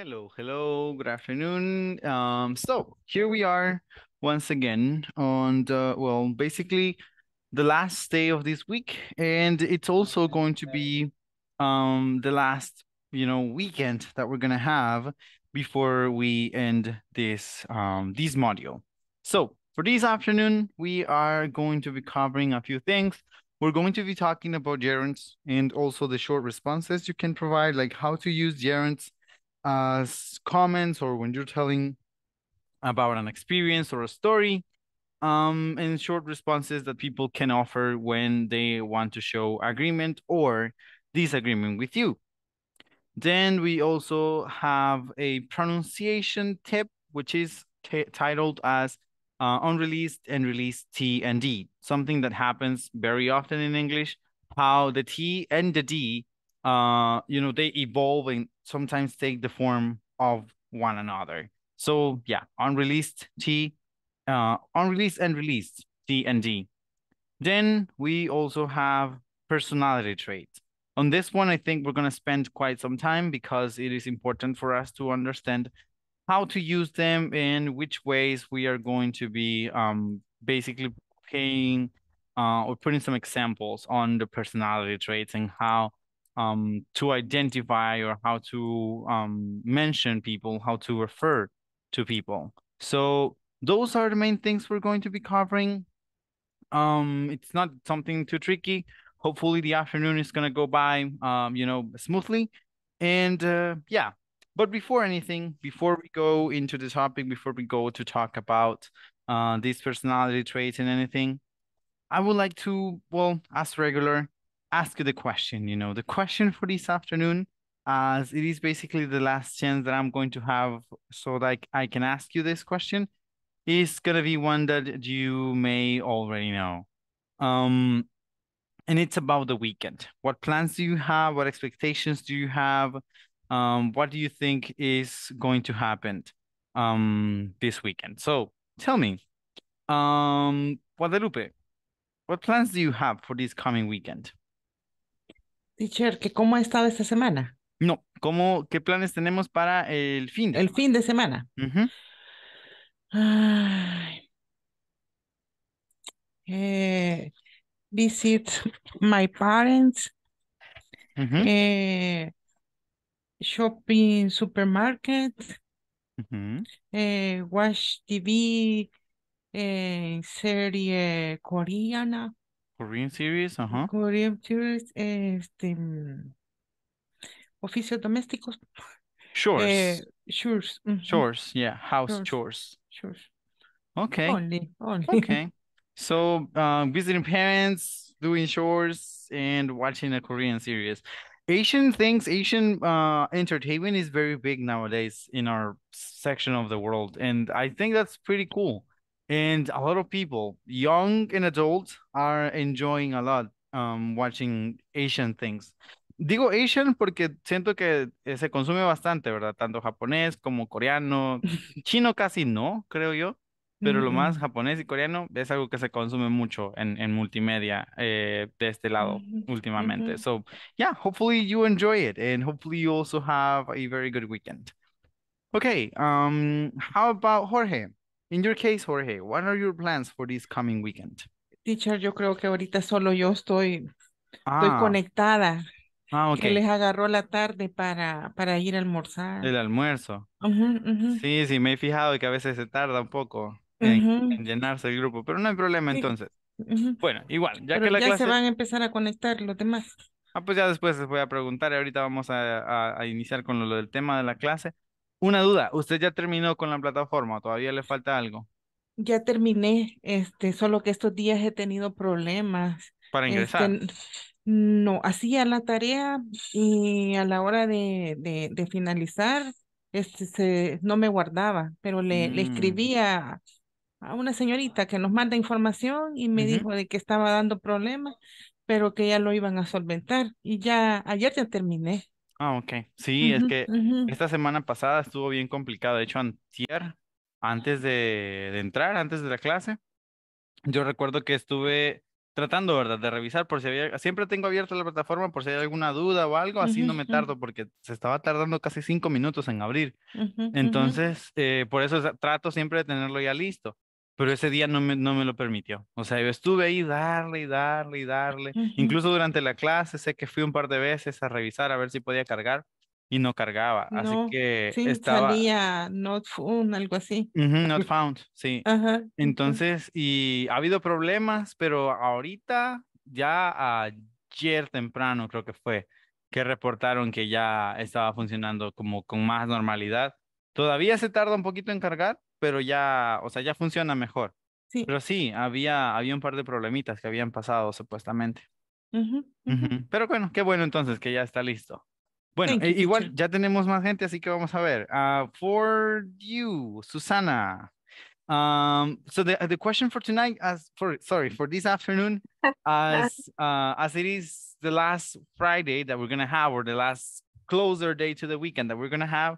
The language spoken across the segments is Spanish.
Hello, hello, good afternoon. Um, so here we are once again on the, well, basically the last day of this week. And it's also going to be um, the last, you know, weekend that we're going to have before we end this, um, this module. So for this afternoon, we are going to be covering a few things. We're going to be talking about gerunds and also the short responses you can provide, like how to use gerunds as uh, comments or when you're telling about an experience or a story um, and short responses that people can offer when they want to show agreement or disagreement with you. Then we also have a pronunciation tip, which is titled as uh, unreleased and released T and D, something that happens very often in English, how the T and the D uh you know they evolve and sometimes take the form of one another so yeah unreleased t uh unreleased and released t and d then we also have personality traits. on this one i think we're going to spend quite some time because it is important for us to understand how to use them and which ways we are going to be um basically paying uh, or putting some examples on the personality traits and how um, to identify or how to um, mention people, how to refer to people. So those are the main things we're going to be covering. Um, it's not something too tricky. Hopefully the afternoon is gonna go by, um, you know, smoothly. And uh, yeah, but before anything, before we go into the topic, before we go to talk about uh, these personality traits and anything, I would like to, well, as regular, ask you the question. You know, the question for this afternoon, as it is basically the last chance that I'm going to have so like I can ask you this question, is going to be one that you may already know. Um, and it's about the weekend. What plans do you have? What expectations do you have? Um, what do you think is going to happen um, this weekend? So tell me, um, Guadalupe, what plans do you have for this coming weekend? Teacher, ¿cómo ha estado esta semana? No, ¿cómo, ¿qué planes tenemos para el fin de El fin de semana. Eh, visit my parents. Eh, shopping supermarket. Eh, watch TV en serie coreana. Korean series, ajá. Korean series, este. Mm, oficios domésticos. Chores. Eh, chores. Mm Chores, yeah, house chores. Chores. chores. Okay. Only, only. Okay. So, um, visiting parents, doing chores, and watching a Korean series. Asian things, Asian uh, entertainment is very big nowadays in our section of the world. And I think that's pretty cool and a lot of people, young and adult, are enjoying a lot um, watching Asian things. Digo Asian porque siento que eh, se consume bastante, ¿verdad? Tanto japonés como coreano. Chino casi no, creo yo. Pero mm -hmm. lo más mm. japonés y coreano es algo que se consume mucho en, en multimedia eh, de este lado mm -hmm. últimamente. Mm -hmm. So, yeah, hopefully you enjoy it and hopefully you also have a very good weekend. Okay, um, how about Jorge? En tu caso, Jorge, what are your plans for this coming weekend? Teacher, yo creo que ahorita solo yo estoy, estoy ah. conectada. Ah, okay. Que les agarró la tarde para, para ir a almorzar. El almuerzo. Sí, sí, me he fijado que a veces se tarda un poco en, llenarse el grupo, pero no hay problema entonces. Bueno, igual, ya que la ya se van a empezar a conectar los demás. Ah, pues ya después les voy a preguntar, ahorita vamos a, iniciar con lo, del tema de la clase. Una duda, ¿usted ya terminó con la plataforma o todavía le falta algo? Ya terminé, este, solo que estos días he tenido problemas. ¿Para este, ingresar? no, hacía la tarea y a la hora de, de, finalizar, este, no me guardaba, pero le, le mm. escribía a una señorita que nos manda información y me dijo de que estaba dando problemas, pero que ya lo iban a solventar. Y ya ayer ya terminé. Ah, ok. Sí, es que esta semana pasada estuvo bien complicado. De hecho, antes de, entrar, antes de la clase, yo recuerdo que estuve tratando, ¿verdad?, de revisar por si había... Siempre tengo abierta la plataforma por si hay alguna duda o algo, así no me tardo porque se estaba tardando casi cinco minutos en abrir. Entonces, eh, por eso trato siempre de tenerlo ya listo pero ese día no me, lo permitió. O sea, yo estuve ahí darle y darle y darle. Incluso durante la clase sé que fui un par de veces a revisar a ver si podía cargar y no cargaba. así que sí, salía not found, algo así. not found, sí. Entonces, y ha habido problemas, pero ahorita, ya ayer temprano creo que fue, que reportaron que ya estaba funcionando como con más normalidad. Todavía se tarda un poquito en cargar, pero ya, o sea, ya funciona mejor. Sí. Pero sí, había, había un par de problemitas que habían pasado supuestamente. Pero bueno, qué bueno entonces que ya está listo. Bueno, e igual ya tenemos más gente, así que vamos a ver. Ah, for you, Susana. Um, so the, the question for tonight, as for sorry, for this afternoon, as uh, as it is the last Friday that we're to have, or the last closer day to the weekend that we're gonna have,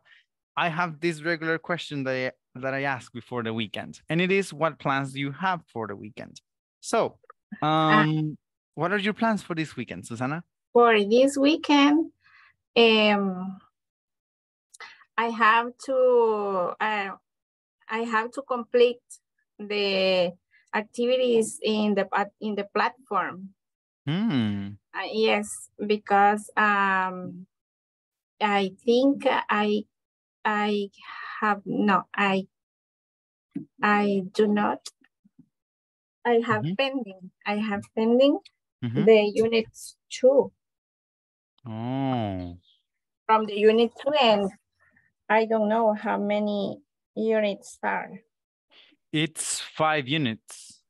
I have this regular question that that I asked before the weekend, and it is what plans do you have for the weekend? So, ah. um, what are your plans for this weekend, Susana? For this weekend, um, I have to uh, I have to complete the activities in the in the platform. Mm. Uh, yes, because um, I think I I have no, I I do not. I have mm -hmm. pending. I have pending mm -hmm. the units two. Oh. From the unit two and I don't know how many units are. It's five units.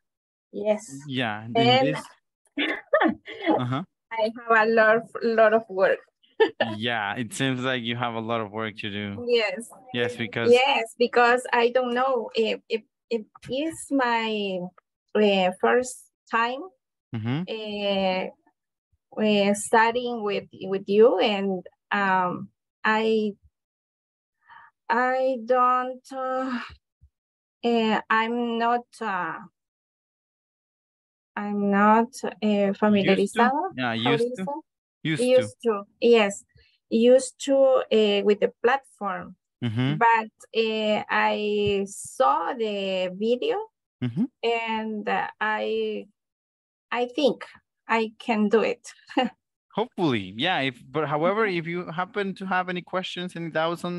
Yes. Yeah. and this... uh -huh. I have a lot, lot of work yeah, it seems like you have a lot of work to do. Yes. Yes, because yes, because I don't know if if, if it's my uh, first time mm -hmm. uh, studying with with you, and um, I I don't. Uh, uh, I'm not. Uh, I'm not uh, familiarized. Yeah, used to. Used, used to. to. Yes, used to uh, with the platform. Mm -hmm. But uh, I saw the video mm -hmm. and uh, I, I think I can do it. Hopefully, yeah. If but however, mm-hmm. if you happen to have any questions, any doubts on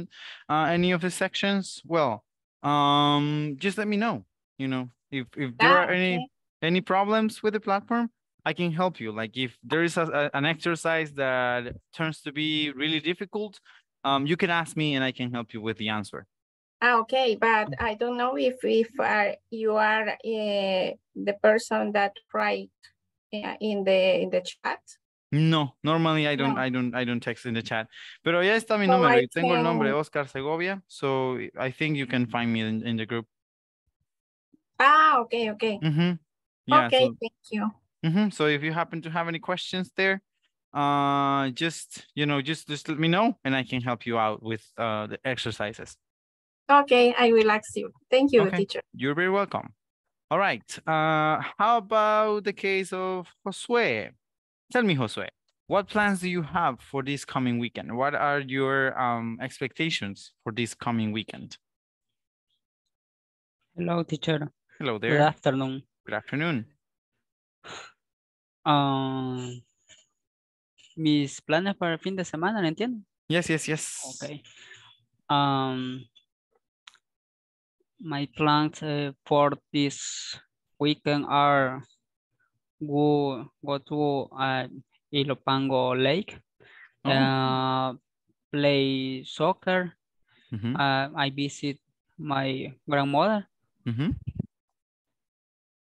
uh, any of the sections, well, um, just let me know. You know, if if there are ah, any okay. any problems with the platform, I can help you. Like if there is a, a, an exercise that turns to be really difficult, um, you can ask me and I can help you with the answer. Ah, okay, but I don't know if if uh, you are uh, the person that write uh, in the in the chat. No, normally I don't, no. I don't, I don't text in the chat. Pero ya está mi so número. I Tengo el nombre Oscar Segovia, so I think you can find me in, in the group. Ah, okay, okay. Mm -hmm. yeah, okay, so... thank you. Mm -hmm. So if you happen to have any questions there, uh, just you know, just just let me know, and I can help you out with uh, the exercises. Okay, I will ask you. Thank you, okay. teacher. You're very welcome. All right. Uh, how about the case of Josue? Tell me, Josue, what plans do you have for this coming weekend? What are your um, expectations for this coming weekend? Hello, teacher. Hello there. Good afternoon. Good afternoon. Um, mis planes para el fin de semana, ¿no entiendo? Yes, yes, yes. Okay. Um, my plans uh, for this weekend are go, go to uh, Ilopango Lake, oh. uh, play soccer. Mm -hmm. uh, I visit my grandmother. Mm -hmm.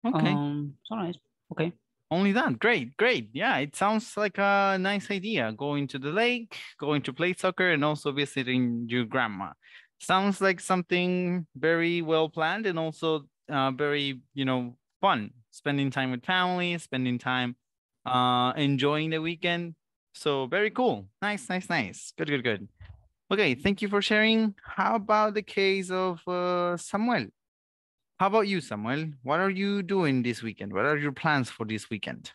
Okay. Um, so nice. Okay. Only that. Great, great. Yeah, it sounds like a nice idea. Going to the lake, going to play soccer, and also visiting your grandma. Sounds like something very well planned and also uh, very, you know, fun. Spending time with family, spending time uh, enjoying the weekend. So very cool. Nice, nice, nice. Good, good, good. Okay, thank you for sharing. How about the case of uh, Samuel? How about you, Samuel? What are you doing this weekend? What are your plans for this weekend?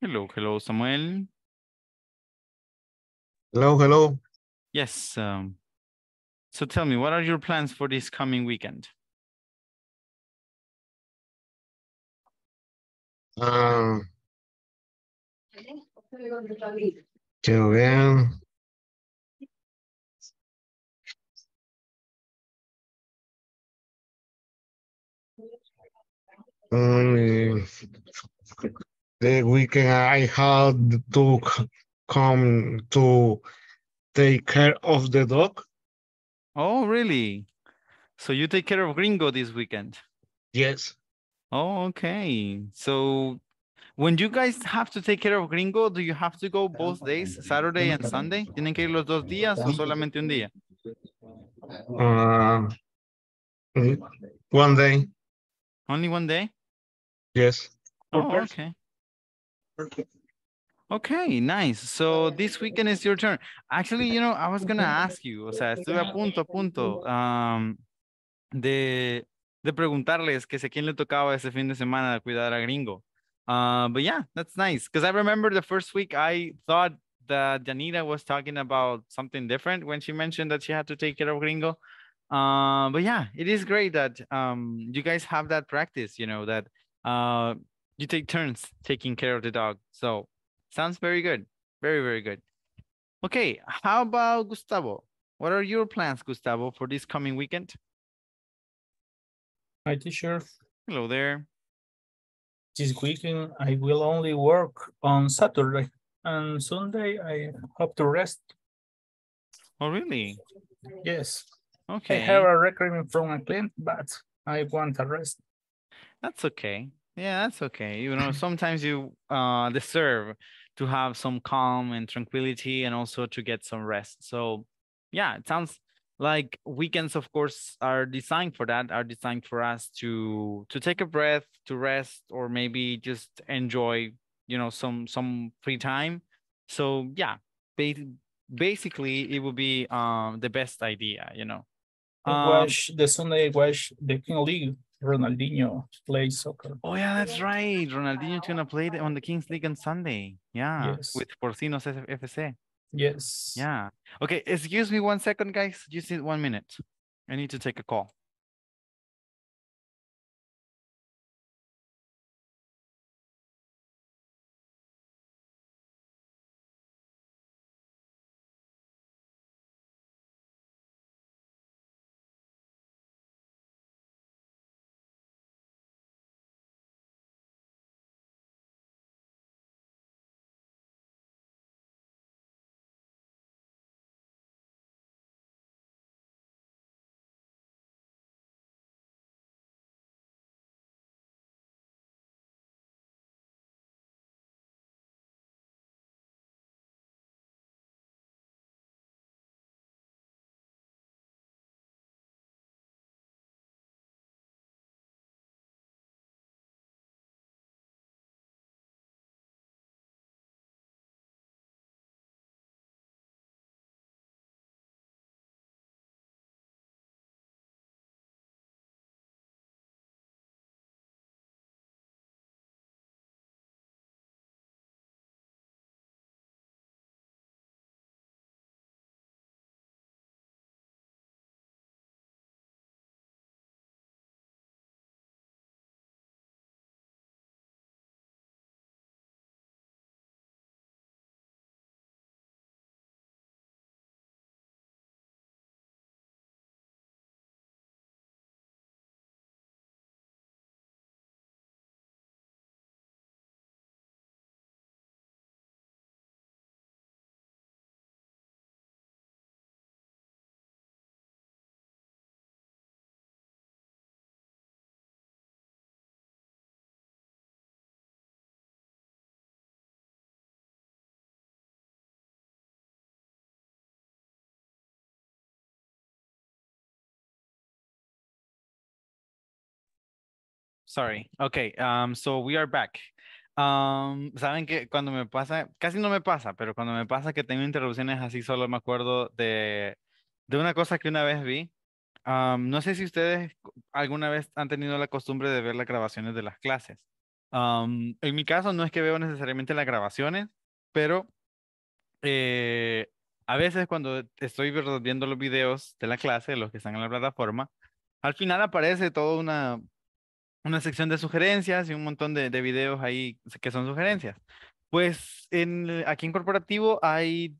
Hello, hello, Samuel. Hello, hello. Yes. Um, so tell me, what are your plans for this coming weekend? Um, Quiero ver. Mm, eh, the weekend I had to come to take care of the dog. Oh, really? So you take care of Gringo this weekend? Yes. Oh, okay. So when you guys have to take care of Gringo, do you have to go both days, Saturday and Sunday? ¿Tienen que ir los dos días o solamente un día? Uh, one day. Only one day? Yes. Oh, okay. Okay, nice. So this weekend is your turn. Actually, you know, I was going to ask you, o sea, estuve a punto, a punto um, de, de preguntarles que sé quién le tocaba ese fin de semana cuidar a Gringo. Uh, but yeah, that's nice because I remember the first week I thought that Danita was talking about something different when she mentioned that she had to take care of Gringo. Uh, but yeah, it is great that um, you guys have that practice. You know that uh, you take turns taking care of the dog. So sounds very good, very very good. Okay, how about Gustavo? What are your plans, Gustavo, for this coming weekend? Hi, teacher. Hello there. This weekend I will only work on Saturday and Sunday I hope to rest. Oh, really? Yes. Okay. I have a requirement from a client, but I want a rest. That's okay. Yeah, that's okay. You know, sometimes you uh, deserve to have some calm and tranquility and also to get some rest. So yeah, it sounds like weekends of course are designed for that are designed for us to to take a breath to rest or maybe just enjoy you know some some free time so yeah ba- basically it would be um the best idea you know um, the sunday wash the king league ronaldinho play soccer oh yeah that's right ronaldinho's gonna play on the kings league on sunday yeah yes. with porcinos fc Yes. Yeah. Okay. Excuse me one second, guys. Just one minute. I need to take a call. Sorry. Ok, um, so we are back. Um, Saben que cuando me pasa, casi no me pasa, pero cuando me pasa que tengo interrupciones así, solo me acuerdo de, de una cosa que una vez vi. Um, no sé si ustedes alguna vez han tenido la costumbre de ver las grabaciones de las clases. Um, en mi caso no es que veo necesariamente las grabaciones, pero eh, a veces cuando estoy viendo los videos de la clase, los que están en la plataforma, al final aparece toda una una sección de sugerencias y un montón de, de videos ahí que son sugerencias. Pues en, aquí en corporativo hay,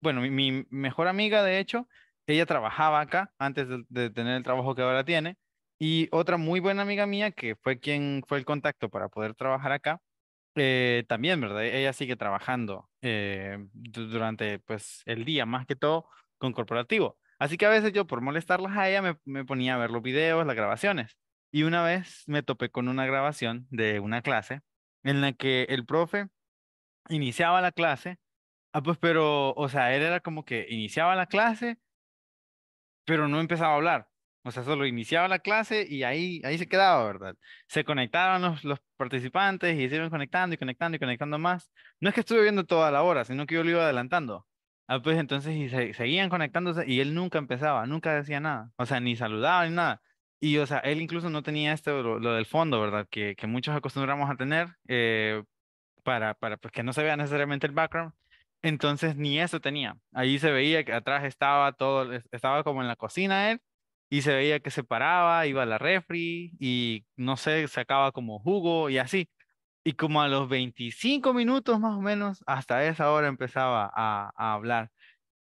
bueno, mi, mejor amiga, de hecho, ella trabajaba acá antes de, tener el trabajo que ahora tiene. Y otra muy buena amiga mía, que fue quien fue el contacto para poder trabajar acá, eh, también, ¿verdad? E, ella sigue trabajando eh, durante pues, el día, más que todo con corporativo. Así que a veces yo, por molestarlas a ella, me, me, ponía a ver los videos, las grabaciones. Y una vez me topé con una grabación de una clase en la que el profe iniciaba la clase, ah, pues pero, o sea, él era como que iniciaba la clase, pero no empezaba a hablar. O sea, solo iniciaba la clase y ahí, ahí se quedaba, ¿verdad? Se conectaban los, participantes y se iban conectando y conectando y conectando más. No es que estuve viendo toda la hora, sino que yo lo iba adelantando. Ah, pues entonces y seguían conectándose y él nunca empezaba, nunca decía nada. O sea, ni saludaba ni nada. Y, o sea, él incluso no tenía este lo, del fondo, ¿verdad? Que, que, muchos acostumbramos a tener eh, para, para pues, que no se vea necesariamente el background. Entonces, ni eso tenía. Ahí se veía que atrás estaba todo, estaba como en la cocina él, y se veía que se paraba, iba a la refri, y no sé, sacaba como jugo y así. Y como a los 25 minutos más o menos, hasta esa hora empezaba a, a hablar.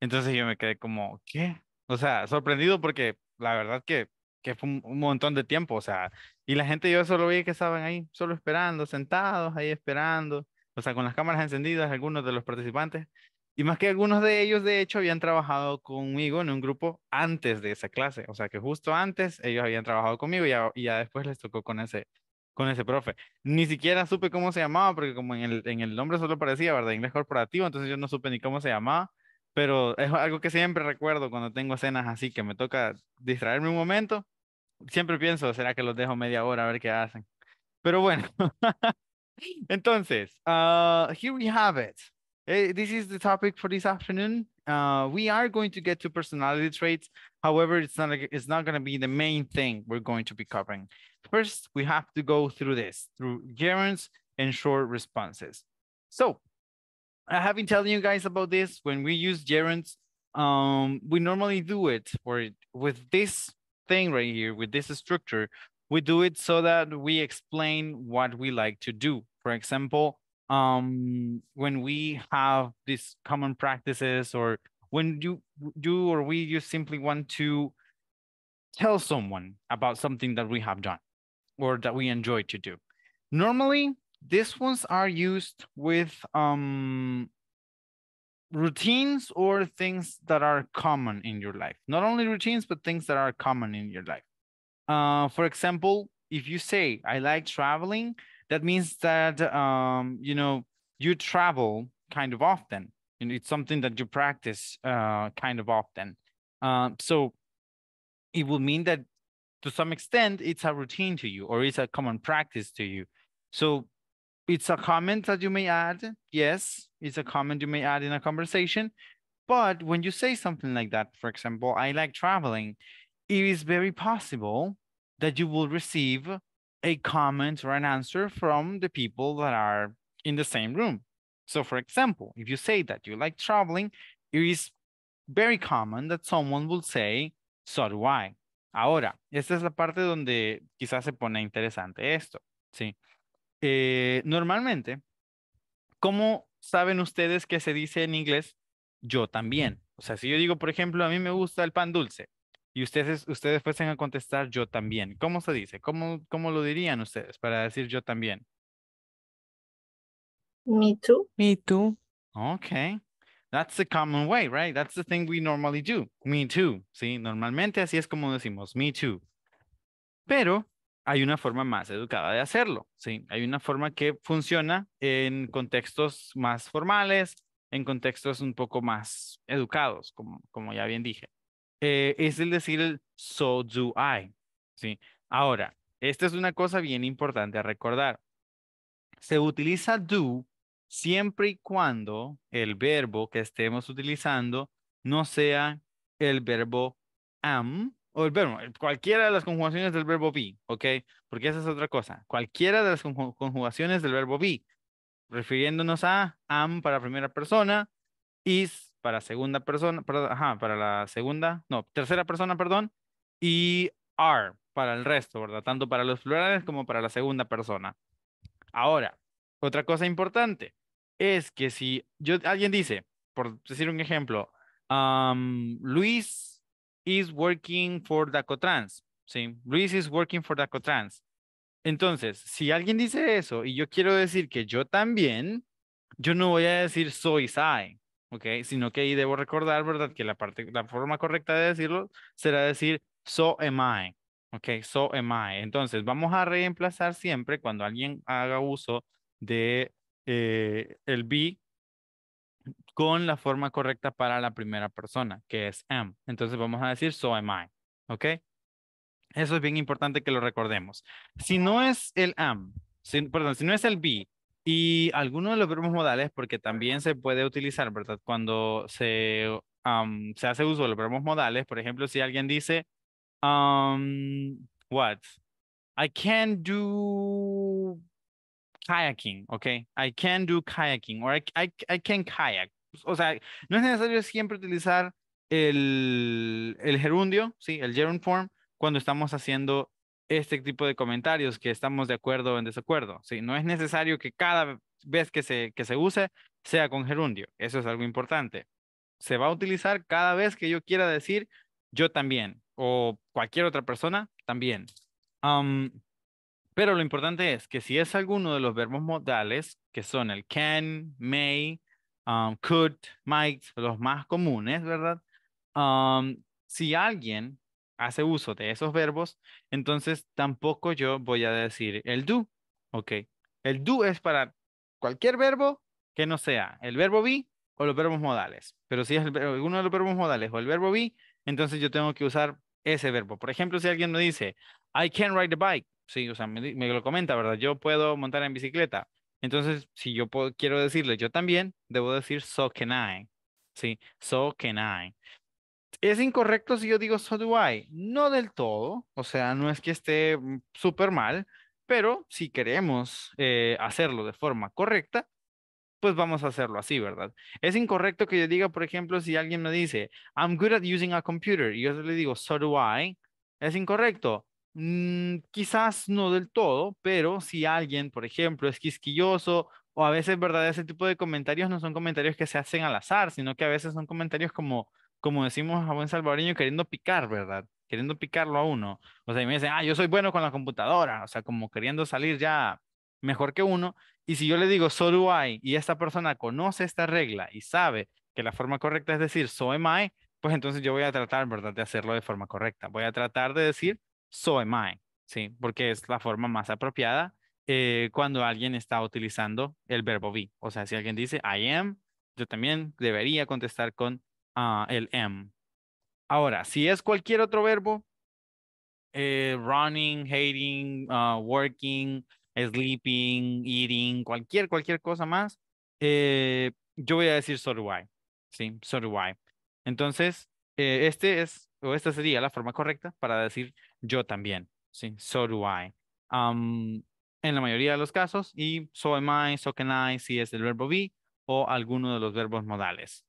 Entonces yo me quedé como, ¿qué? O sea, sorprendido porque la verdad que que fue un, montón de tiempo, o sea, y la gente yo solo vi que estaban ahí, solo esperando, sentados ahí esperando, o sea, con las cámaras encendidas, algunos de los participantes, y más que algunos de ellos, de hecho, habían trabajado conmigo en un grupo antes de esa clase, o sea, que justo antes ellos habían trabajado conmigo y ya, y ya después les tocó con ese, con ese profe. Ni siquiera supe cómo se llamaba, porque como en el, en el nombre solo parecía, ¿verdad? Inglés corporativo, entonces yo no supe ni cómo se llamaba pero es algo que siempre recuerdo cuando tengo escenas así que me toca distraerme un momento. Siempre pienso, ¿será que los dejo media hora a ver qué hacen? Pero bueno. Entonces, uh, here we have it. Eh, this is the topic for this afternoon. Uh, we are going to get to personality traits. However, it's not like, it's not going to be the main thing we're going to be covering. First, we have to go through this, through gerunds and short responses. So I have been telling you guys about this. When we use gerunds, um, we normally do it for with this thing right here, with this structure. We do it so that we explain what we like to do. For example, um, when we have these common practices or when you do or we just simply want to tell someone about something that we have done or that we enjoy to do. Normally, these ones are used with um, routines or things that are common in your life. Not only routines, but things that are common in your life. Uh, for example, if you say, I like traveling, that means that, um, you know, you travel kind of often. And it's something that you practice uh, kind of often. Uh, so it will mean that to some extent, it's a routine to you or it's a common practice to you. So it's a comment that you may add. Yes, it's a comment you may add in a conversation. But when you say something like that, for example, I like traveling, it is very possible that you will receive a comment or an answer from the people that are in the same room. So, for example, if you say that you like traveling, it is very common that someone will say, so do I. Ahora, esta es la parte donde quizás se pone interesante esto, ¿sí? Eh, normalmente, ¿cómo saben ustedes que se dice en inglés yo también? O sea, si yo digo, por ejemplo, a mí me gusta el pan dulce y ustedes, ustedes fuesen a contestar yo también, ¿cómo se dice? ¿Cómo, cómo lo dirían ustedes para decir yo también? Me too. Me too. Okay. That's the common way, right? That's the thing we normally do. Me too. Sí, normalmente así es como decimos, me too. Pero hay una forma más educada de hacerlo, ¿sí? Hay una forma que funciona en contextos más formales, en contextos un poco más educados, como, ya bien dije. Eh, es el decir el so do I, ¿sí? Ahora, esta es una cosa bien importante a recordar. Se utiliza do siempre y cuando el verbo que estemos utilizando no sea el verbo am o el verbo, cualquiera de las conjugaciones del verbo be, ¿ok? Porque esa es otra cosa. Cualquiera de las conjugaciones del verbo be, refiriéndonos a am para primera persona, is para segunda persona, perdón, ajá, para la segunda, no, tercera persona, perdón, y are para el resto, ¿verdad? Tanto para los plurales como para la segunda persona. Ahora, otra cosa importante es que si yo, alguien dice, por decir un ejemplo, Luis is working for Dacotrans. ¿sí? Luis is working for Dacotrans. Entonces, si alguien dice eso y yo quiero decir que yo también, yo no voy a decir soy I, okay, Sino que ahí debo recordar, ¿verdad? Que la, parte, la forma correcta de decirlo será decir so am I, okay, So am I. Entonces, vamos a reemplazar siempre cuando alguien haga uso de eh, el be con la forma correcta para la primera persona, que es am. Entonces vamos a decir so am I. ¿Ok? Eso es bien importante que lo recordemos. Si no es el am, perdón, si no es el be y alguno de los verbos modales, porque también se puede utilizar, ¿verdad? Cuando se, se hace uso de los verbos modales, por ejemplo, si alguien dice, what? I can do kayaking, ok. I can do kayaking or I, can kayak. O sea, no es necesario siempre utilizar el, el gerundio, sí, el gerund form, cuando estamos haciendo este tipo de comentarios que estamos de acuerdo o en desacuerdo. ¿sí? No es necesario que cada vez que se, que se use sea con gerundio. Eso es algo importante. Se va a utilizar cada vez que yo quiera decir yo también o cualquier otra persona también. Um, pero lo importante es que si es alguno de los verbos modales, que son el can, may, um, could, might, los más comunes, ¿verdad? Um, si alguien hace uso de esos verbos, entonces tampoco yo voy a decir el do. Ok. El do es para cualquier verbo que no sea el verbo be o los verbos modales. Pero si es alguno de los verbos modales o el verbo be, entonces yo tengo que usar ese verbo. Por ejemplo, si alguien me dice, I can ride a bike, sí, o sea, me, lo comenta, ¿verdad? Yo puedo montar en bicicleta. Entonces, si yo quiero decirle, yo también, debo decir, so can I. Sí, so can I. ¿Es incorrecto si yo digo so do I? No del todo, o sea, no es que esté mm, súper mal, pero si queremos eh, hacerlo de forma correcta, pues vamos a hacerlo así, ¿verdad? Es incorrecto que yo diga, por ejemplo, si alguien me dice, I'm good at using a computer, y yo le digo, so do I, es incorrecto. Mm, quizás no del todo, pero si alguien, por ejemplo, es quisquilloso o a veces, ¿verdad? Ese tipo de comentarios no son comentarios que se hacen al azar, sino que a veces son comentarios como, como decimos a buen salvadoreño, queriendo picar, ¿verdad? Queriendo picarlo a uno. O sea, y me dicen, ah, yo soy bueno con la computadora, o sea, como queriendo salir ya mejor que uno. Y si yo le digo, so do I, y esta persona conoce esta regla y sabe que la forma correcta es decir, so am I, pues entonces yo voy a tratar, ¿verdad?, de hacerlo de forma correcta. Voy a tratar de decir, am I, ¿sí? Porque es la forma más apropiada eh, cuando alguien está utilizando el verbo be. O sea, si alguien dice I am, yo también debería contestar con ah, el am. Ahora, si es cualquier otro verbo, eh, running, hating, ah, working, sleeping, eating, cualquier, cualquier cosa más, eh, yo voy a decir so why. Sí, so why. Entonces, este es, o esta sería la forma correcta para decir yo también, ¿sí? So do I. Um, en la mayoría de los casos, y so am I, so can I, si es el verbo be o alguno de los verbos modales.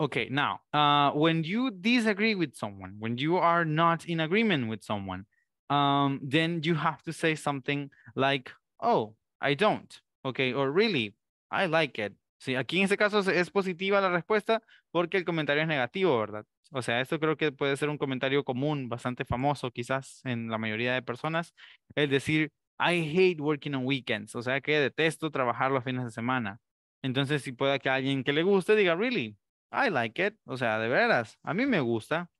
Okay, now, uh, when you disagree with someone, when you are not in agreement with someone, um, then you have to say something like, oh, I don't, okay, or really, I like it, Sí, aquí en este caso es positiva la respuesta porque el comentario es negativo, ¿verdad? O sea, esto creo que puede ser un comentario común, bastante famoso quizás en la mayoría de personas, el decir, I hate working on weekends, o sea, que detesto trabajar los fines de semana. Entonces, si puede que alguien que le guste diga, really, I like it, o sea, de veras, a mí me gusta.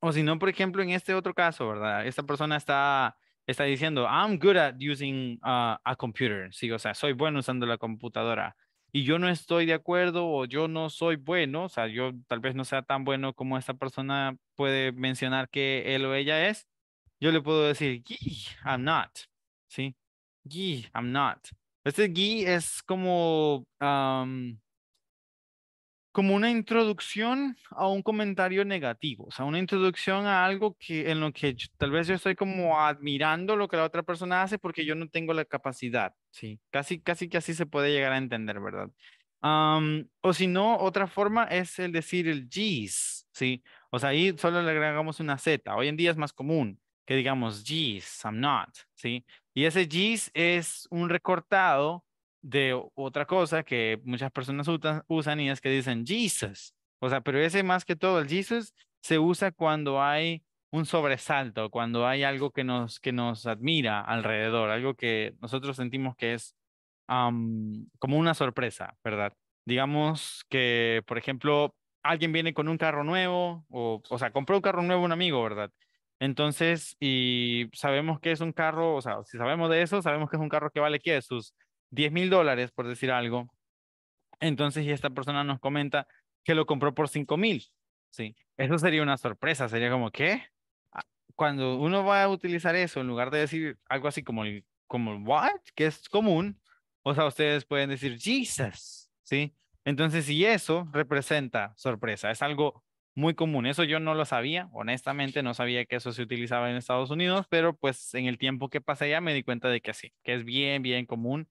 o si no, por ejemplo, en este otro caso, ¿verdad? Esta persona está está diciendo, I'm good at using ah, a computer, sí, o sea, soy bueno usando la computadora. Y yo no estoy de acuerdo o yo no soy bueno, o sea, yo tal vez no sea tan bueno como esta persona puede mencionar que él o ella es. Yo le puedo decir, I'm not, ¿sí? I'm not. Este gui es como como una introducción a un comentario negativo, o sea, una introducción a algo que en lo que tal vez yo estoy como mm. admirando lo que la otra persona hace porque yo no tengo la capacidad, sí, casi casi que así se puede llegar a entender, ¿verdad? o si no, otra forma es el decir el geez, sí, o sea, ahí solo le agregamos una z. Hoy en día es más común que digamos geez, I'm not, sí, y ese geez es un recortado de otra cosa que muchas personas usan y es que dicen Jesus. O sea, pero ese más que todo, el Jesus se usa cuando hay un sobresalto, cuando hay algo que nos, que nos admira alrededor, algo que nosotros sentimos que es como una sorpresa, ¿verdad? Digamos que, por ejemplo, alguien viene con un carro nuevo, o, o sea, compró un carro nuevo un amigo, ¿verdad? Entonces, y sabemos que es un carro, o sea, si sabemos de eso, sabemos que es un carro que vale, ¿qué? Sus 10 mil dólares, por decir algo. Entonces, y esta persona nos comenta que lo compró por 5 mil. Sí, eso sería una sorpresa, sería como, ¿qué? Ah, cuando uno va a utilizar eso, en lugar de decir algo así como, como ¿what? Que es común, o sea, ustedes pueden decir, Jesus, ¿sí? Entonces, si eso representa sorpresa, es algo muy común. Eso yo no lo sabía, honestamente, no sabía que eso se utilizaba en Estados Unidos, pero pues en el tiempo que pasé ya me di cuenta de que sí, que es bien, bien común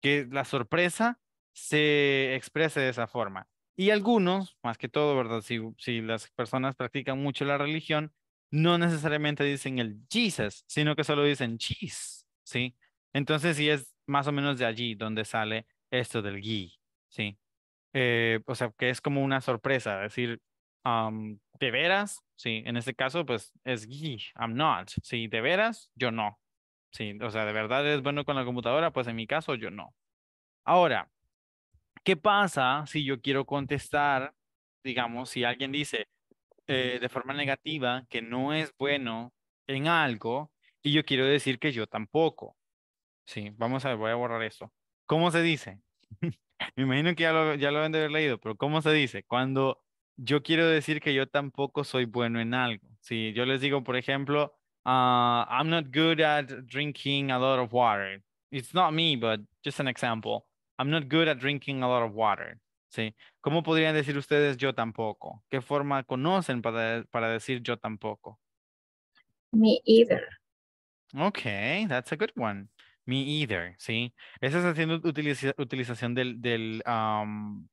que la sorpresa se exprese de esa forma. Y algunos, más que todo, ¿verdad? Si, si las personas practican mucho la religión, no necesariamente dicen el Jesus, sino que solo dicen cheese, ¿sí? Entonces sí es más o menos de allí donde sale esto del gui, ¿sí? Eh, o sea, que es como una sorpresa, decir, ¿de veras? Sí, en este caso, pues es gui, I'm not, si ¿De veras? Yo no, Sí, o sea, de verdad es bueno con la computadora, pues en mi caso yo no. Ahora, ¿qué pasa si yo quiero contestar, digamos, si alguien dice eh, de forma negativa que no es bueno en algo y yo quiero decir que yo tampoco? Sí, vamos a ver, voy a borrar eso. ¿Cómo se dice? Me imagino que ya lo, ya lo deben de haber leído, pero ¿cómo se dice? Cuando yo quiero decir que yo tampoco soy bueno en algo. Si yo les digo, por ejemplo, Uh, I'm not good at drinking a lot of water. It's not me, but just an example. I'm not good at drinking a lot of water. ¿Sí? ¿Cómo podrían decir ustedes yo tampoco? ¿Qué forma conocen para, para decir yo tampoco? Me either. Okay, that's a good one. Me either, ¿sí? Esa es haciendo utilización del, del, um,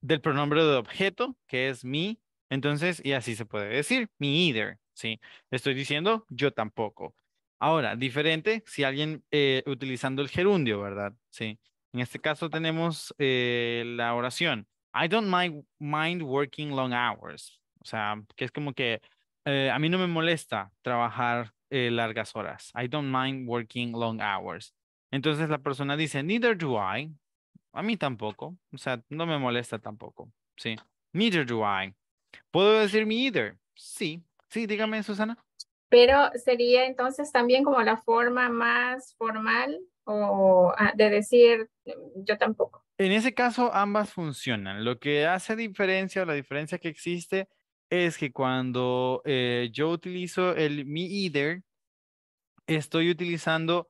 del pronombre de objeto, que es me. Entonces, y así se puede decir, me either, ¿sí? Estoy diciendo yo tampoco. Ahora, diferente si alguien eh, utilizando el gerundio, ¿verdad? Sí. En este caso tenemos eh, la oración. I don't mind, working long hours. O sea, que es como que eh, a mí no me molesta trabajar largas horas. I don't mind working long hours. Entonces la persona dice, neither do I. A mí tampoco. O sea, no me molesta tampoco. Sí. Neither do I. ¿Puedo decir me either? Sí, Sí, dígame, Susana. Pero sería entonces también como la forma más formal o ah, de decir yo tampoco. En ese caso, ambas funcionan. Lo que hace diferencia o la diferencia que existe es que cuando eh, yo utilizo el mi either, estoy utilizando,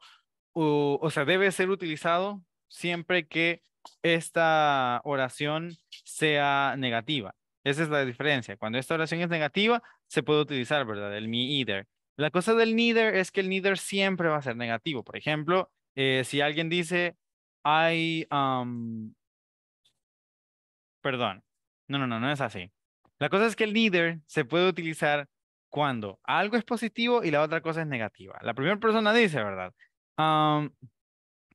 o sea, debe ser utilizado siempre que esta oración sea negativa. Esa es la diferencia. Cuando esta oración es negativa, se puede utilizar, ¿verdad? El me either. La cosa del neither es que el neither siempre va a ser negativo. Por ejemplo, eh, si alguien dice, I, um... perdón, no, no, no, no es así. La cosa es que el neither se puede utilizar cuando algo es positivo y la otra cosa es negativa. La primera persona dice, ¿verdad? Um,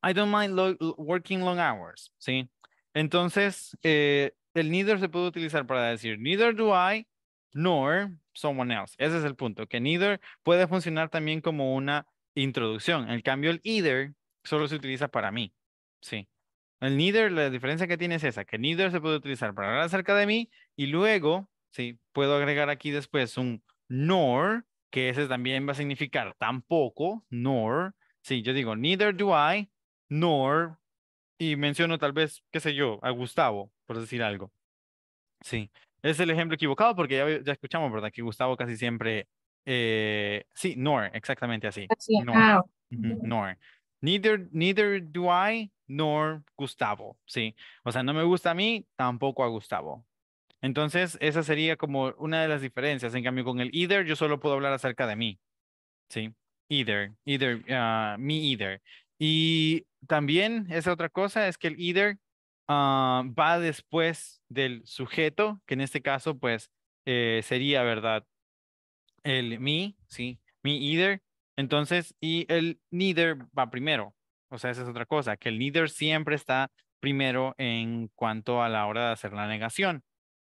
I don't mind working long hours, ¿sí? Entonces, eh, el neither se puede utilizar para decir neither do I nor someone else. Ese es el punto, que neither puede funcionar también como una introducción. En cambio, el either solo se utiliza para mí. Sí. El neither, la diferencia que tiene es esa, que neither se puede utilizar para hablar acerca de mí y luego, sí, puedo agregar aquí después un nor, que ese también va a significar tampoco, nor. Sí, yo digo neither do I, nor, y menciono tal vez, qué sé yo, a Gustavo, por decir algo. Sí, es el ejemplo equivocado porque ya, ya escuchamos, ¿verdad? Que Gustavo casi siempre... Eh, sí, nor, exactamente así. no, nor. Ah, nor. Neither, neither do I nor Gustavo, ¿sí? O sea, no me gusta a mí, tampoco a Gustavo. Entonces, esa sería como una de las diferencias. En cambio, con el either, yo solo puedo hablar acerca de mí, ¿sí? Either, either, ah, me either. Y también esa otra cosa es que el either Ah, va después del sujeto, que en este caso, pues, eh, sería, ¿verdad? El me, ¿sí? Me either. Entonces, y el neither va primero. O sea, esa es otra cosa, que el neither siempre está primero en cuanto a la hora de hacer la negación.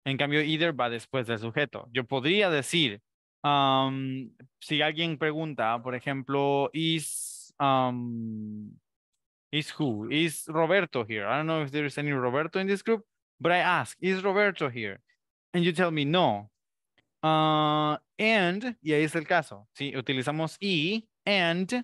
En cambio, either va después del sujeto. Yo podría decir, si alguien pregunta, por ejemplo, is, Is who? Is Roberto here? I don't know if there is any Roberto in this group, but I ask, is Roberto here? And you tell me no. Uh, and, y ahí es el caso, ¿sí? Utilizamos y, and,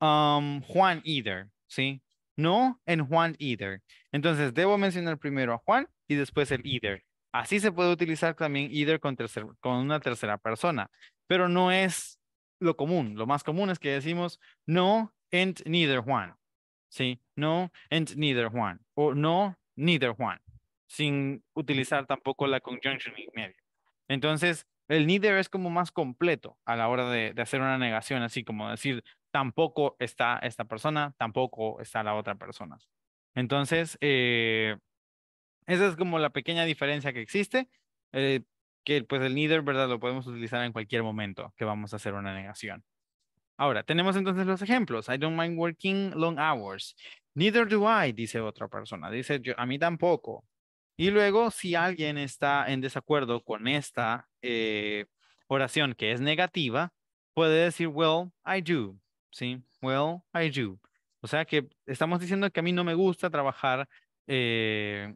um, Juan either, ¿sí? No and Juan either. Entonces, debo mencionar primero a Juan y después el either. Así se puede utilizar también either con, con una tercera persona, pero no es lo común. Lo más común es que decimos no and neither Juan. ¿sí? No and neither one, o no, neither one, sin utilizar tampoco la conjunction en medio. Entonces, el neither es como más completo a la hora de, hacer una negación, así como decir, tampoco está esta persona, tampoco está la otra persona. Entonces, eh, esa es como la pequeña diferencia que existe, eh, que pues el neither, ¿verdad? Lo podemos utilizar en cualquier momento que vamos a hacer una negación. Ahora, tenemos entonces los ejemplos. I don't mind working long hours. Neither do I, dice otra persona. Dice, yo, a mí tampoco. Y luego, si alguien está en desacuerdo con esta eh, oración que es negativa, puede decir, well, I do. ¿Sí? Well, I do. O sea que estamos diciendo que a mí no me gusta trabajar eh,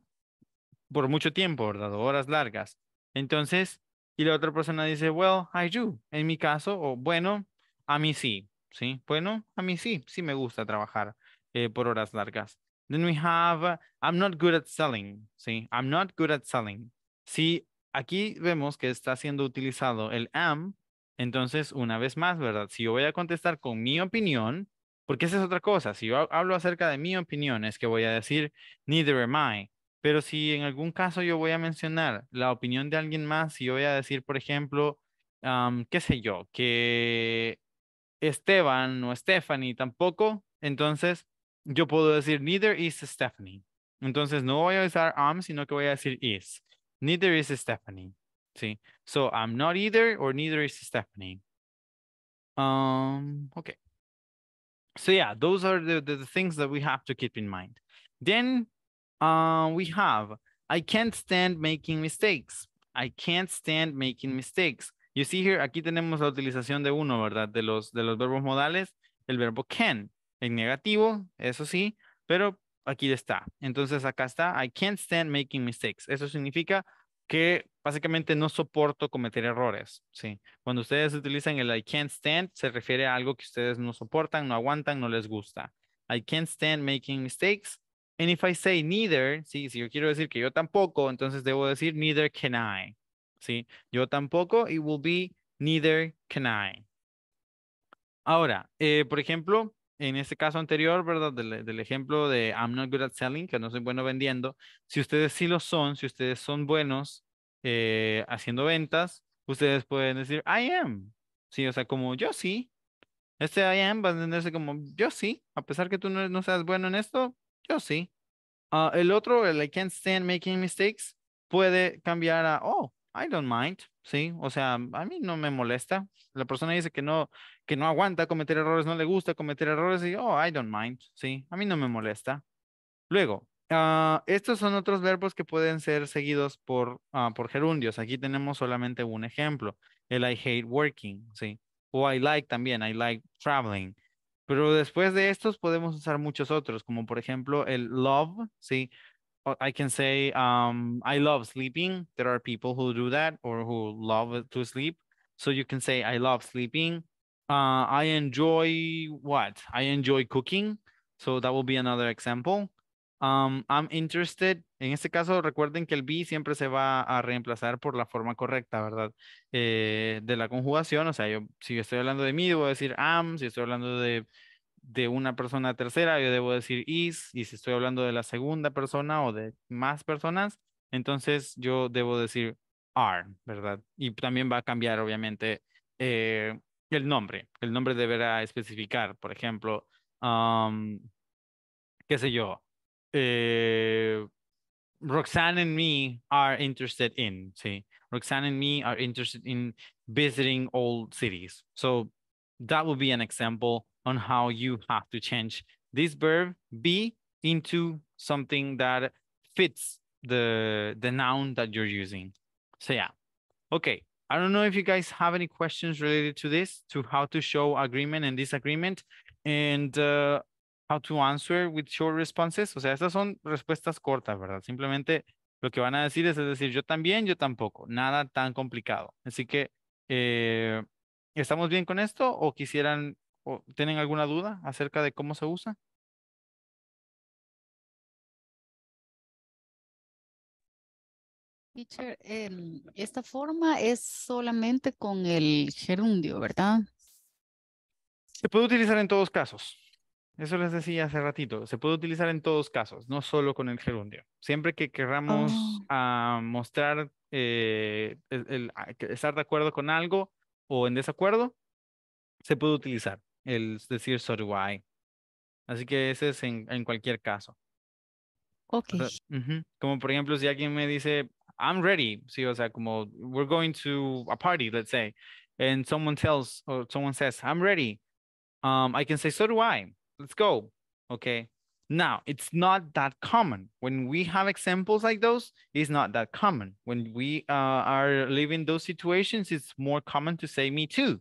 por mucho tiempo, Horas largas. Entonces, y la otra persona dice, well, I do. En mi caso, o bueno, a mí sí, sí. Bueno, a mí sí, sí me gusta trabajar eh, por horas largas. Then we have, I'm not good at selling, sí. I'm not good at selling. Sí, aquí vemos que está siendo utilizado el am, entonces una vez más, ¿verdad? Si yo voy a contestar con mi opinión, porque esa es otra cosa, si yo hablo acerca de mi opinión, es que voy a decir, neither am I. Pero si en algún caso yo voy a mencionar la opinión de alguien más, si yo voy a decir, por ejemplo, qué sé yo, que Esteban o Stephanie tampoco, entonces yo puedo decir neither is Stephanie. Entonces no voy a usar am, sino que voy a decir is. Neither is Stephanie. ¿Sí? So I'm not either or neither is Stephanie. Um, okay. So yeah, those are the, the, the things that we have to keep in mind. Then uh, we have, I can't stand making mistakes. I can't stand making mistakes. You see here, aquí tenemos la utilización de uno, ¿verdad? De los, de los verbos modales, el verbo can, en negativo, eso sí, pero aquí está. Entonces acá está, I can't stand making mistakes. Eso significa que básicamente no soporto cometer errores, ¿sí? Cuando ustedes utilizan el I can't stand, se refiere a algo que ustedes no soportan, no aguantan, no les gusta. I can't stand making mistakes. And if I say neither, ¿sí? Si yo quiero decir que yo tampoco, entonces debo decir neither can I. Yo tampoco, it will be neither can I. Ahora, eh, por ejemplo, en este caso anterior, ¿verdad? Del, ejemplo de I'm not good at selling, que no soy bueno vendiendo. Si ustedes sí lo son, si ustedes son buenos eh, haciendo ventas, ustedes pueden decir I am. Sí, o sea, como yo sí. Este I am va a entenderse como yo sí. A pesar que tú no, seas bueno en esto, yo sí. Ah, el otro, el I can't stand making mistakes, puede cambiar a oh, I don't mind, sí, o sea, a mí no me molesta. La persona dice que no, que no aguanta cometer errores, no le gusta cometer errores y, oh, I don't mind, sí, a mí no me molesta. Luego, ah, estos son otros verbos que pueden ser seguidos por, ah, por gerundios. Aquí tenemos solamente un ejemplo, el I hate working, sí, o I like también, I like traveling. Pero después de estos podemos usar muchos otros, como por ejemplo el love, sí, Uh, I can say um, I love sleeping. There are people who do that or who love to sleep. So you can say I love sleeping. Uh, I enjoy what? I enjoy cooking. So that will be another example. Um, I'm interested. En este caso, recuerden que el be siempre se va a reemplazar por la forma correcta, ¿verdad? Eh, de la conjugación. O sea, yo, si yo estoy hablando de mí, a decir am. Si estoy hablando de de una persona tercera, yo debo decir is, y si estoy hablando de la segunda persona o de más personas, entonces yo debo decir are, ¿verdad? Y también va a cambiar, obviamente, eh, el nombre. El nombre deberá especificar, por ejemplo, um, qué sé yo, eh, Roxanne and me are interested in, ¿sí? Roxanne and me are interested in visiting old cities. So that would be an example on how you have to change this verb be into something that fits the, the noun that you're using. So yeah, okay. I don't know if you guys have any questions related to this, to how to show agreement and disagreement, and uh, how to answer with short responses. O sea, estas son respuestas cortas, ¿verdad? Simplemente lo que van a decir es, es decir, yo también, yo tampoco. Nada tan complicado. Así que, eh, ¿estamos bien con esto o quisieran tienen alguna duda acerca de cómo se usa? Em, esta forma es solamente con el gerundio, ¿verdad? Se puede utilizar en todos casos. Eso les decía hace ratito. Se puede utilizar en todos casos, no solo con el gerundio. Siempre que queramos oh. ah, mostrar eh, ah, estar de acuerdo con algo o en desacuerdo, se puede utilizar. el decir so do I. Así que ese es en, en cualquier caso. Ok. O sea, uh -huh. Como por ejemplo, si alguien me dice, I'm ready, sí, o sea, como we're going to a party, let's say, and someone tells or someone says, I'm ready, um, I can say, so do I. Let's go. Okay. Now, it's not that common. When we have examples like those, it's not that common. When we uh, are living those situations, it's more common to say me too.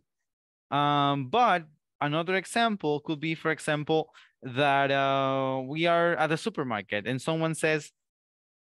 Um, but another example could be, for example, that uh, we are at a supermarket and someone says,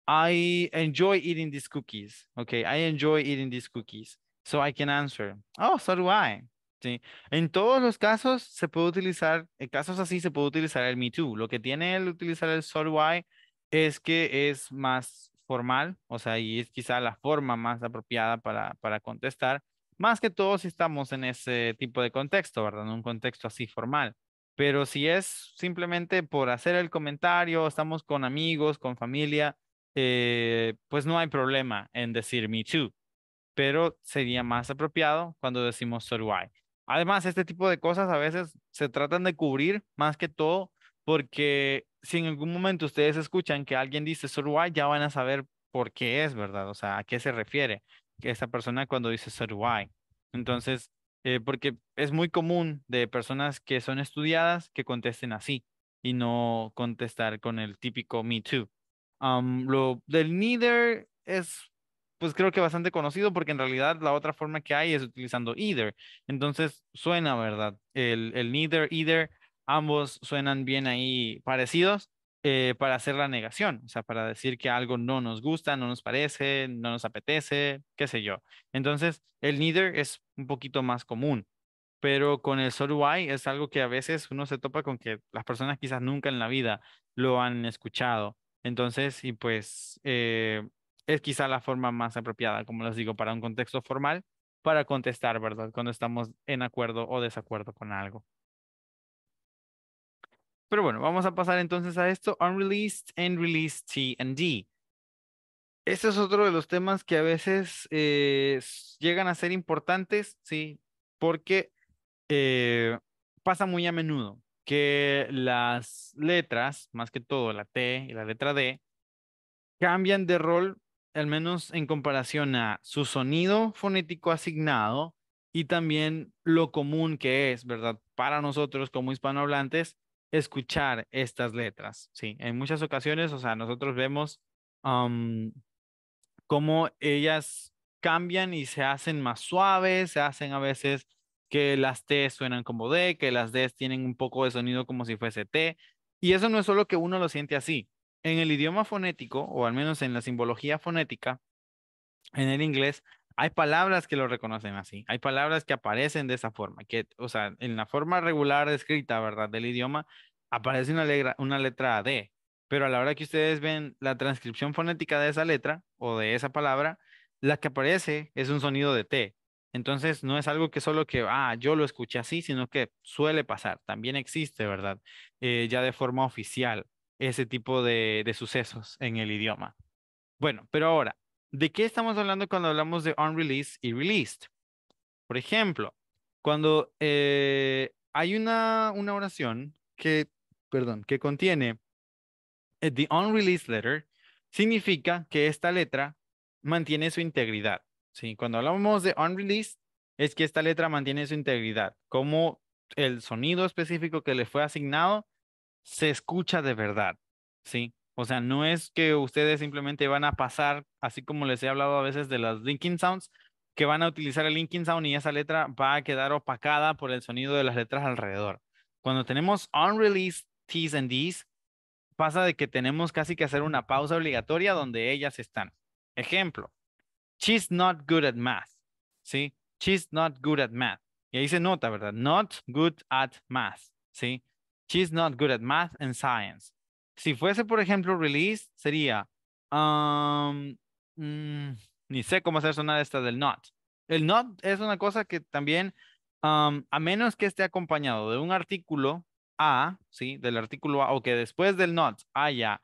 I enjoy eating these cookies. Okay, I enjoy eating these cookies. So I can answer, oh, so do I. ¿Sí? En todos los casos se puede utilizar, en casos así se puede utilizar el me too. Lo que tiene el utilizar el so do I es que es más formal, o sea, y es quizá la forma más apropiada para, para contestar Más que todo si estamos en ese tipo de contexto, ¿verdad? En un contexto así formal. Pero si es simplemente por hacer el comentario, estamos con amigos, con familia, eh, pues no hay problema en decir me too. Pero sería más apropiado cuando decimos so Además, este tipo de cosas a veces se tratan de cubrir más que todo porque si en algún momento ustedes escuchan que alguien dice so ya van a saber por qué es, ¿verdad? O sea, a qué se refiere esa persona cuando dice so do Entonces, eh, porque es muy común de personas que son estudiadas que contesten así y no contestar con el típico me too. lo del neither es, pues creo que bastante conocido porque en realidad la otra forma que hay es utilizando either. Entonces suena, ¿verdad? El, el neither, either, ambos suenan bien ahí parecidos. Eh, para hacer la negación, o sea, para decir que algo no nos gusta, no nos parece, no nos apetece, qué sé yo. Entonces, el neither es un poquito más común, pero con el so es algo que a veces uno se topa con que las personas quizás nunca en la vida lo han escuchado. Entonces, y pues eh, es quizá la forma más apropiada, como les digo, para un contexto formal, para contestar, ¿verdad? Cuando estamos en acuerdo o desacuerdo con algo. Pero bueno, vamos a pasar entonces a esto, unreleased and released T&D. Este es otro de los temas que a veces eh, llegan a ser importantes, sí, porque eh, pasa muy a menudo que las letras, más que todo la T y la letra D, cambian de rol, al menos en comparación a su sonido fonético asignado y también lo común que es, ¿verdad? Para nosotros como hispanohablantes, escuchar estas letras, ¿sí? En muchas ocasiones, o sea, nosotros vemos cómo ellas cambian y se hacen más suaves, se hacen a veces que las T suenan como D, que las D tienen un poco de sonido como si fuese T, y eso no es solo que uno lo siente así. En el idioma fonético, o al menos en la simbología fonética, en el inglés, hay palabras que lo reconocen así, hay palabras que aparecen de esa forma, que, o sea, en la forma regular escrita, ¿verdad? Del idioma, aparece una, letra, una D, pero a la hora que ustedes ven la transcripción fonética de esa letra o de esa palabra, la que aparece es un sonido de T. Entonces, no es algo que solo que, ah, yo lo escuché así, sino que suele pasar, también existe, ¿verdad? Eh, ya de forma oficial ese tipo de, de sucesos en el idioma. Bueno, pero ahora, ¿De qué estamos hablando cuando hablamos de unreleased y released? Por ejemplo, cuando eh, hay una, oración que, perdón, que contiene eh, the unreleased letter, significa que esta letra mantiene su integridad. Cuando hablamos de unreleased, es que esta letra mantiene su integridad. Como el sonido específico que le fue asignado se escucha de verdad. ¿sí? O sea, no es que ustedes simplemente van a pasar, así como les he hablado a veces de las linking sounds, que van a utilizar el linking sound y esa letra va a quedar opacada por el sonido de las letras alrededor. Cuando tenemos unreleased T's and D's, pasa de que tenemos casi que hacer una pausa obligatoria donde ellas están. Ejemplo, she's not good at math, ¿sí? She's not good at math. Y ahí se nota, ¿verdad? Not good at math, ¿sí? She's not good at math and science. Si fuese, por ejemplo, release, sería. Mm, ni sé cómo hacer sonar esta del not. El not es una cosa que también, a menos que esté acompañado de un artículo A, ¿sí? Del artículo A, o que después del not haya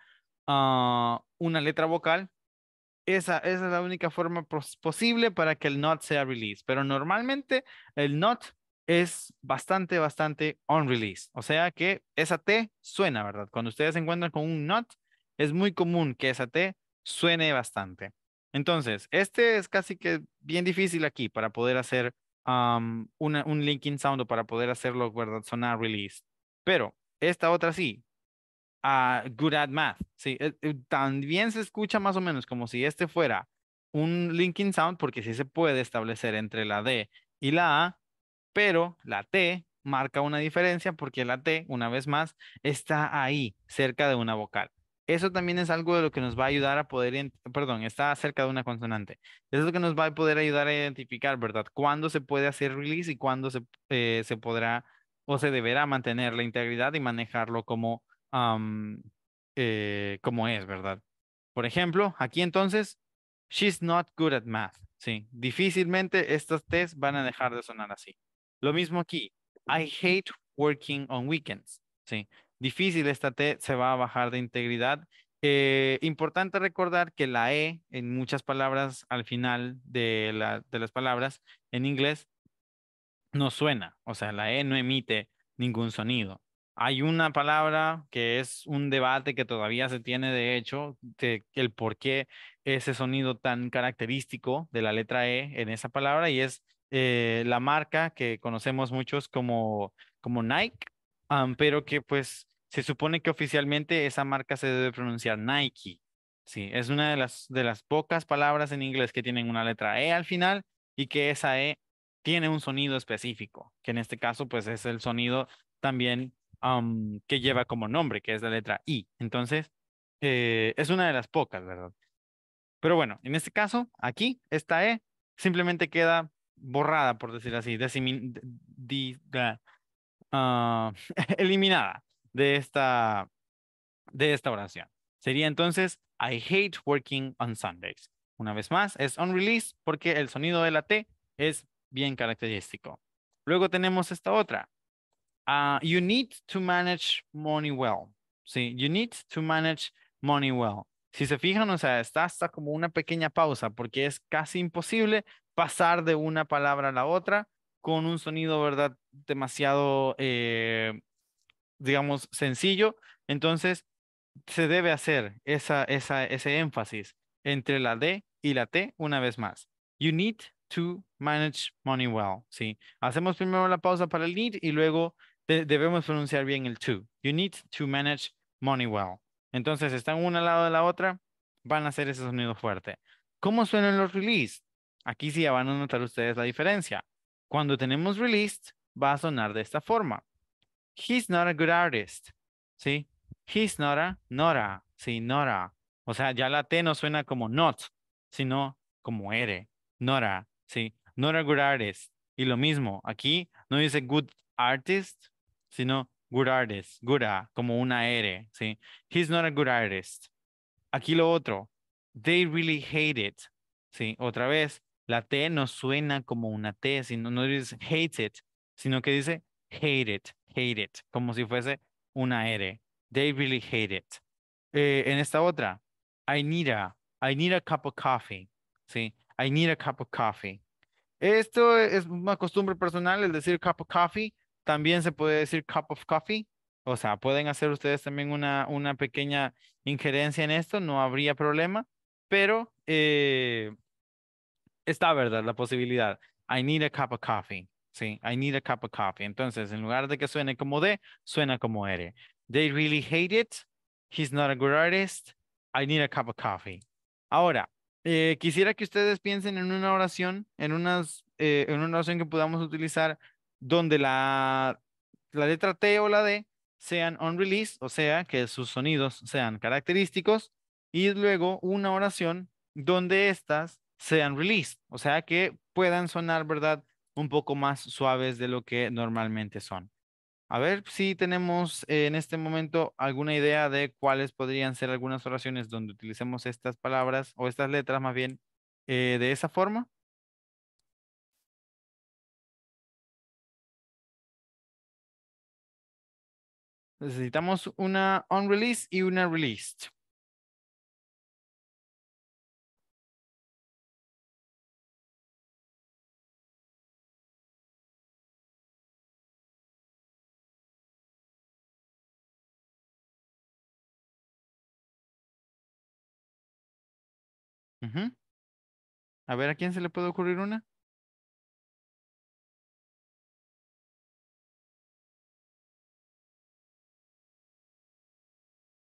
ah, una letra vocal, esa, es la única forma posible para que el not sea release. Pero normalmente el not es bastante, bastante on release. O sea que esa T suena, ¿verdad? Cuando ustedes se encuentran con un not, es muy común que esa T suene bastante. Entonces, este es casi que bien difícil aquí para poder hacer un linking sound o para poder hacerlo, ¿verdad? Sonar release. Pero esta otra sí. Ah, good at math. Sí, eh, eh, también se escucha más o menos como si este fuera un linking sound porque sí se puede establecer entre la D y la A, pero la T marca una diferencia porque la T, una vez más, está ahí, cerca de una vocal. Eso también es algo de lo que nos va a ayudar a poder, perdón, está cerca de una consonante. Eso es lo que nos va a poder ayudar a identificar, ¿verdad? Cuándo se puede hacer release y cuándo se, eh, podrá o se deberá mantener la integridad y manejarlo como, eh, como es, ¿verdad? Por ejemplo, aquí entonces, she's not good at math. Sí, difícilmente estas T's van a dejar de sonar así. Lo mismo aquí. I hate working on weekends. Sí. Difícil esta T se va a bajar de integridad. Eh, importante recordar que la E en muchas palabras al final de, de las palabras en inglés no suena. O sea, la E no emite ningún sonido. Hay una palabra que es un debate que todavía se tiene, de hecho, de el por qué ese sonido tan característico de la letra E en esa palabra y es eh, la marca que conocemos muchos como, como Nike, pero que pues se supone que oficialmente esa marca se debe pronunciar Nike. Sí, es una de las, de las pocas palabras en inglés que tienen una letra E al final y que esa E tiene un sonido específico, que en este caso pues es el sonido también que lleva como nombre, que es la letra I. Entonces, eh, es una de las pocas, ¿verdad? Pero bueno, en este caso, aquí, esta E simplemente queda borrada, por decir así, ah, eliminada de esta, de esta oración. Sería entonces, I hate working on Sundays. Una vez más, es on release porque el sonido de la T es bien característico. Luego tenemos esta otra. Ah, you need to manage money well. Sí, you need to manage money well. Si se fijan, o sea, está hasta como una pequeña pausa porque es casi imposible pasar de una palabra a la otra con un sonido, ¿verdad? Demasiado, eh, digamos, sencillo. Entonces, se debe hacer esa, ese énfasis entre la D y la T una vez más. You need to manage money well. ¿sí? Hacemos primero la pausa para el need y luego debemos pronunciar bien el to. You need to manage money well. Entonces, están una al lado de la otra, van a hacer ese sonido fuerte. ¿Cómo suenan los release? Aquí sí ya van a notar ustedes la diferencia. Cuando tenemos released, va a sonar de esta forma. He's not a good artist. ¿Sí? He's not a, not Sí, not O sea, ya la T no suena como not, sino como R. Nora, a. Sí, not a good artist. Y lo mismo, aquí no dice good artist, sino good artist, good como una R. ¿sí? He's not a good artist. Aquí lo otro. They really hate it. ¿sí? Otra vez, la T no suena como una T, sino no dice hate it, sino que dice hate it, hate it, como si fuese una R. They really hate it. Eh, en esta otra, I need a, I need a cup of coffee. Sí, I need a cup of coffee. Esto es una costumbre personal, el decir cup of coffee. También se puede decir cup of coffee. O sea, pueden hacer ustedes también una, una pequeña injerencia en esto, no habría problema. Pero eh, está, ¿verdad? La posibilidad. I need a cup of coffee. Sí, I need a cup of coffee. Entonces, en lugar de que suene como D, suena como R. They really hate it. He's not a good artist. I need a cup of coffee. Ahora, eh, quisiera que ustedes piensen en una oración, en, unas, eh, en una oración que podamos utilizar donde la, la letra T o la D sean on release, o sea, que sus sonidos sean característicos, y luego una oración donde estas sean released o sea que puedan sonar, ¿verdad? Un poco más suaves de lo que normalmente son. A ver si tenemos eh, en este momento alguna idea de cuáles podrían ser algunas oraciones donde utilicemos estas palabras o estas letras más bien eh, de esa forma. Necesitamos una unreleased y una released. A ver, ¿a quién se le puede ocurrir una?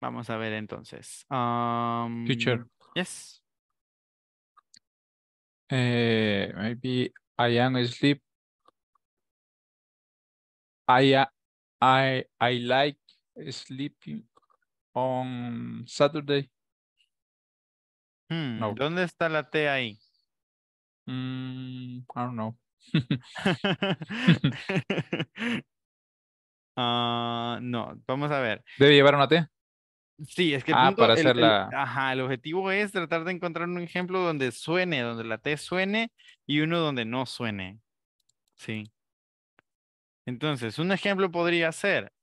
Vamos a ver entonces. Um, Yes. Eh, maybe I am asleep. Uh, I, I like sleeping on Saturday. Hmm, ¿Dónde está la T ahí? Mm, I don't know. Ah, no, vamos a ver. ¿Debe llevar una T? Sí, es que ah, para hacerla... ajá, el objetivo es tratar de encontrar un ejemplo donde suene, donde la T suene y uno donde no suene. Sí. Entonces, un ejemplo podría ser,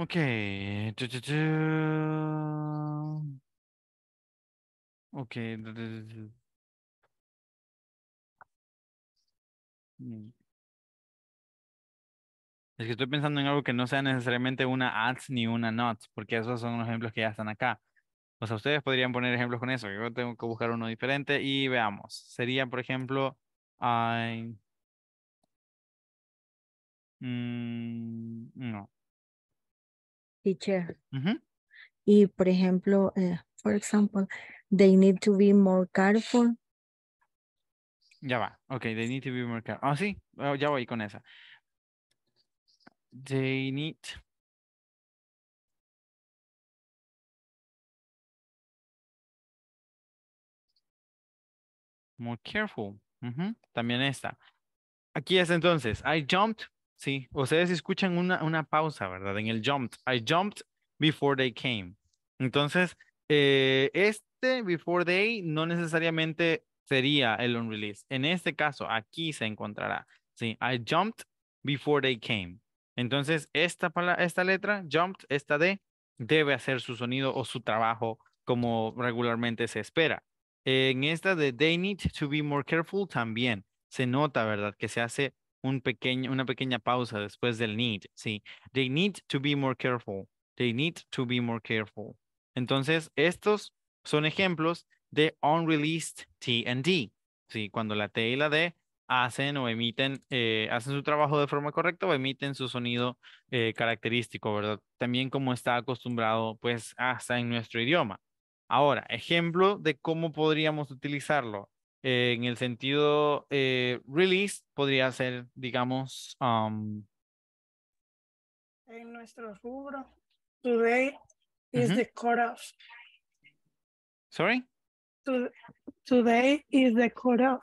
Ok. Mm. Es que estoy pensando en algo que no sea necesariamente una ads ni una nots, porque esos son los ejemplos que ya están acá. O sea, ustedes podrían poner ejemplos con eso. Yo tengo que buscar uno diferente y veamos. Sería, por ejemplo, I... Mm, no teacher. Y por ejemplo, eh, for example, they need to be more careful. Ya va. Ok, they need to be more careful. Ah, sí, ah, ya voy con esa. They need more careful. También esta. Aquí es entonces, I jumped Sí, ustedes escuchan una, una pausa, ¿verdad? En el jumped. I jumped before they came. Entonces, eh, este before they no necesariamente sería el on release. En este caso, aquí se encontrará. Sí, I jumped before they came. Entonces, esta, esta letra, jumped, esta D, debe hacer su sonido o su trabajo como regularmente se espera. En esta de they need to be more careful también se nota, ¿verdad? Que se hace un pequeño, una pequeña pausa después del need, sí. They need to be more careful. They need to be more careful. Entonces, estos son ejemplos de unreleased D Sí, cuando la T y la D hacen o emiten, eh, hacen su trabajo de forma correcta o emiten su sonido eh, característico, ¿verdad? También como está acostumbrado, pues, hasta en nuestro idioma. Ahora, ejemplo de cómo podríamos utilizarlo. Eh, en el sentido eh, release, podría ser, digamos. Um... En nuestro rubro, today is the cut the cutoff. Sorry? today is the cutoff.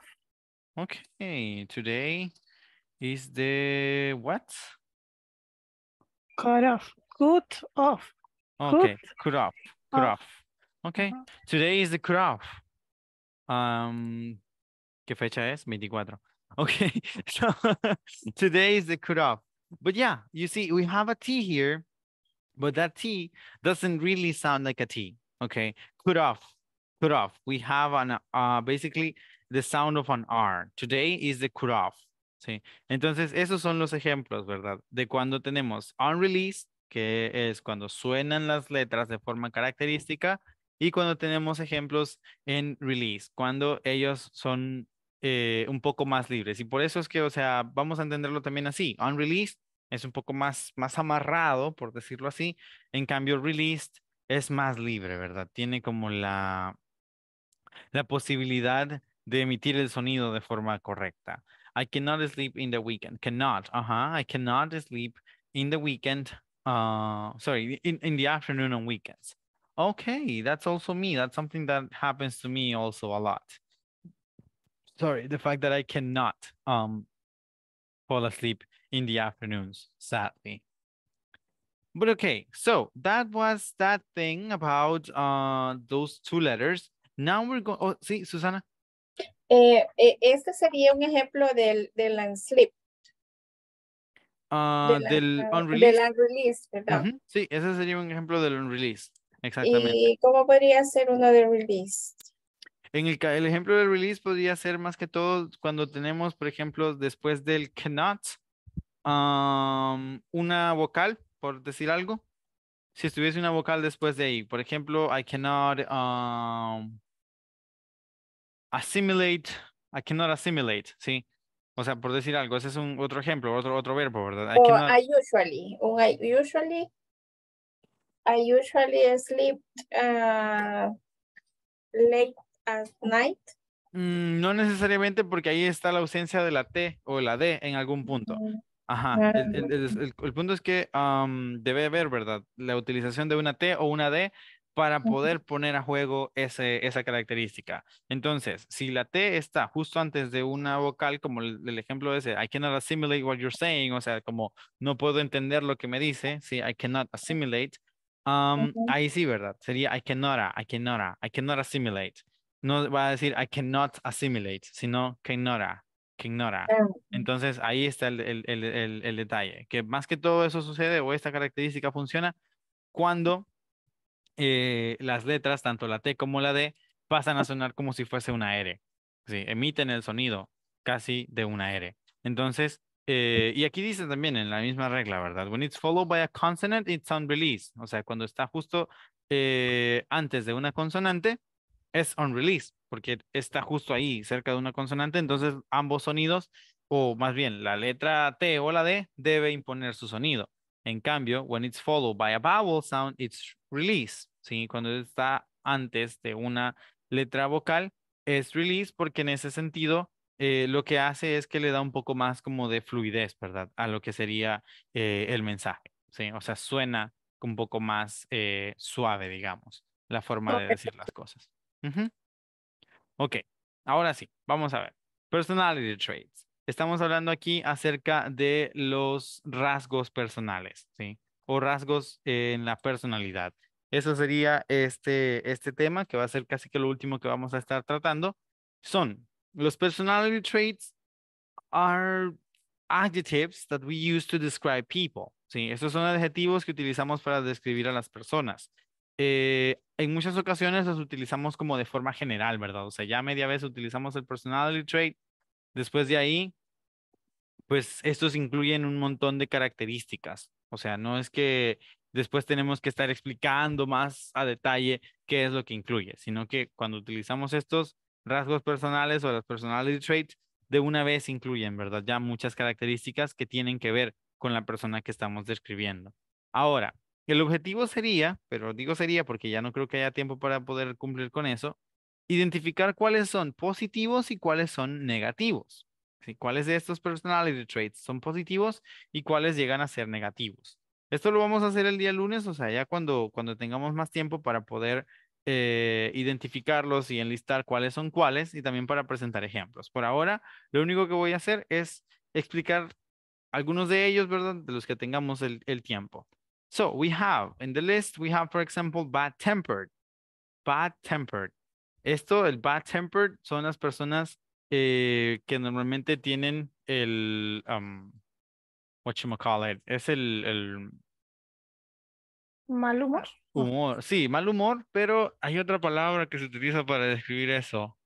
Okay, today is the what? Cut off. Cut off. Okay, cut off. Cut off. Okay, today is the cut off. Um, ¿Qué fecha es? 24. Okay, so today is the cutoff. But yeah, you see, we have a T here, but that T doesn't really sound like a T. Okay, cutoff, cutoff. We have an uh, basically the sound of an R. Today is the cutoff. Sí. Entonces, esos son los ejemplos, ¿verdad? De cuando tenemos unreleased, que es cuando suenan las letras de forma característica, y cuando tenemos ejemplos en release, cuando ellos son eh, un poco más libres. Y por eso es que, o sea, vamos a entenderlo también así. On release es un poco más, más amarrado, por decirlo así. En cambio, released es más libre, ¿verdad? Tiene como la, la posibilidad de emitir el sonido de forma correcta. I cannot sleep in the weekend. Cannot. I cannot sleep in the weekend. Uh, sorry, in, in the afternoon on weekends. Okay, that's also me. That's something that happens to me also a lot. Sorry, the fact that I cannot um fall asleep in the afternoons, sadly. But okay, so that was that thing about uh those two letters. Now we're going. Oh, sí, Susana. Eh, este sería un ejemplo del, del unsleep. Uh, ah, del, del, unreleased. Del unreleased, ¿verdad? Uh -huh. Sí, ese sería un ejemplo del unreleased. Exactamente. ¿Y cómo podría ser uno de release? En el, ejemplo del release podría ser más que todo cuando tenemos, por ejemplo, después del cannot, una vocal, por decir algo. Si estuviese una vocal después de ahí, por ejemplo, I cannot assimilate, I cannot assimilate, ¿sí? O sea, por decir algo, ese es un otro ejemplo, otro, otro verbo, ¿verdad? o usually, I usually I usually sleep uh, late at night. Mm, no necesariamente porque ahí está la ausencia de la T o la D en algún punto. Ajá, ah, el, punto es que um, debe haber, ¿verdad? La utilización de una T o una D para poder poner a juego esa característica. Entonces, si la T está justo antes de una vocal, como el, ejemplo ese, I cannot assimilate what you're saying, o sea, como no puedo entender lo que me dice, Sí, I cannot assimilate, Ahí sí, ¿verdad? Sería I cannot, I cannot, I cannot assimilate. No va a decir I cannot assimilate, sino que ignora, que ignora, Entonces ahí está el, el, el, el, detalle, que más que todo eso sucede o esta característica funciona cuando eh, las letras, tanto la T como la D, pasan a sonar como si fuese una R. Sí, emiten el sonido casi de una R. Entonces, eh, y aquí dice también en la misma regla, ¿verdad? When it's followed by a consonant, it's unreleased. release. O sea, cuando está justo eh, antes de una consonante, es unreleased, release, porque está justo ahí, cerca de una consonante. Entonces, ambos sonidos, o más bien la letra T o la D, debe imponer su sonido. En cambio, when it's followed by a vowel sound, it's release. ¿sí? Cuando está antes de una letra vocal, es release, porque en ese sentido eh, lo que hace es que le da un poco más como de fluidez, ¿verdad? A lo que sería eh, el mensaje, ¿sí? O sea, suena un poco más eh, suave, digamos, la forma de decir las cosas. Okay. Ok, ahora sí, vamos a ver. Personality traits. Estamos hablando aquí acerca de los rasgos personales, ¿sí? O rasgos en la personalidad. Eso sería este, este tema que va a ser casi que lo último que vamos a estar tratando. Son los personality traits are adjectives that we use to describe people. Sí, estos son adjetivos que utilizamos para describir a las personas. Eh, en muchas ocasiones los utilizamos como de forma general, ¿verdad? O sea, ya media vez utilizamos el personality trait. Después de ahí, pues estos incluyen un montón de características. O sea, no es que después tenemos que estar explicando más a detalle qué es lo que incluye, sino que cuando utilizamos estos, rasgos personales o las personality traits de una vez incluyen, ¿verdad? Ya muchas características que tienen que ver con la persona que estamos describiendo. Ahora, el objetivo sería, pero digo sería porque ya no creo que haya tiempo para poder cumplir con eso, identificar cuáles son positivos y cuáles son negativos. si ¿Cuáles de estos personality traits son positivos y cuáles llegan a ser negativos? Esto lo vamos a hacer el día lunes, o sea, ya cuando, cuando tengamos más tiempo para poder eh, identificarlos y enlistar cuáles son cuáles y también para presentar ejemplos. Por ahora, lo único que voy a hacer es explicar algunos de ellos, ¿verdad? De los que tengamos el, tiempo. So we have, in the list, we have, for example, bad-tempered. Bad-tempered. Esto, el bad-tempered, son las personas eh, que normalmente tienen el, um, llama? es el, el... ¿Mal humor? Oh. Humor, sí, mal humor, pero hay otra palabra que se utiliza para describir eso.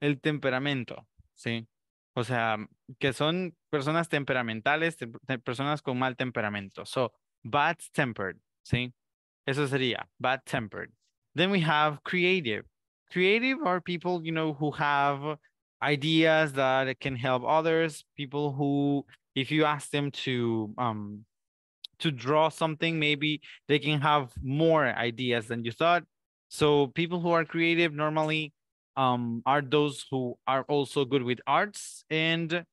El temperamento, ¿sí? O sea, que son personas temperamentales, personas con mal temperamento. So, bad tempered, ¿sí? Eso sería bad tempered. Then we have creative. Creative are people, you know, who have ideas that can help others, people who if you ask them to um, to draw something, maybe they can have more ideas than you thought. So people who are creative normally um, are those who are also good with arts and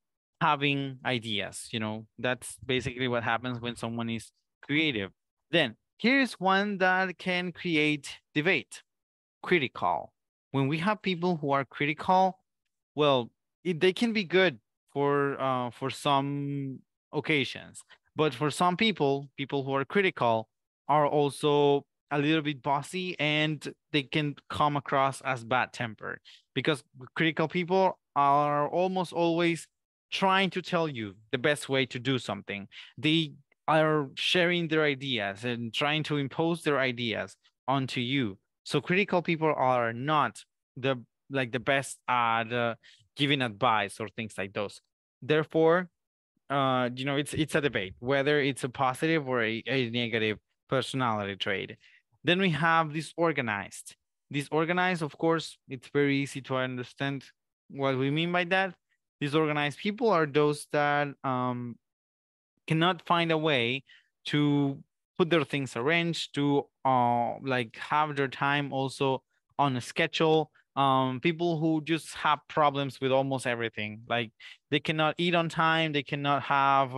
having ideas. You know, that's basically what happens when someone is creative. Then here's one that can create debate critical. When we have people who are critical, well, it, they can be good for uh, for some occasions but for some people, people who are critical are also a little bit bossy and they can come across as bad tempered because critical people are almost always trying to tell you the best way to do something. They are sharing their ideas and trying to impose their ideas onto you. So critical people are not the like the best at uh, giving advice or things like those. Therefore, uh, you know, it's it's a debate whether it's a positive or a, a negative personality trait. Then we have disorganized. Disorganized, of course, it's very easy to understand what we mean by that. Disorganized people are those that um, cannot find a way to put their things arranged, to uh, like have their time also on a schedule, um, people who just have problems with almost everything. Like they cannot eat on time, they cannot have,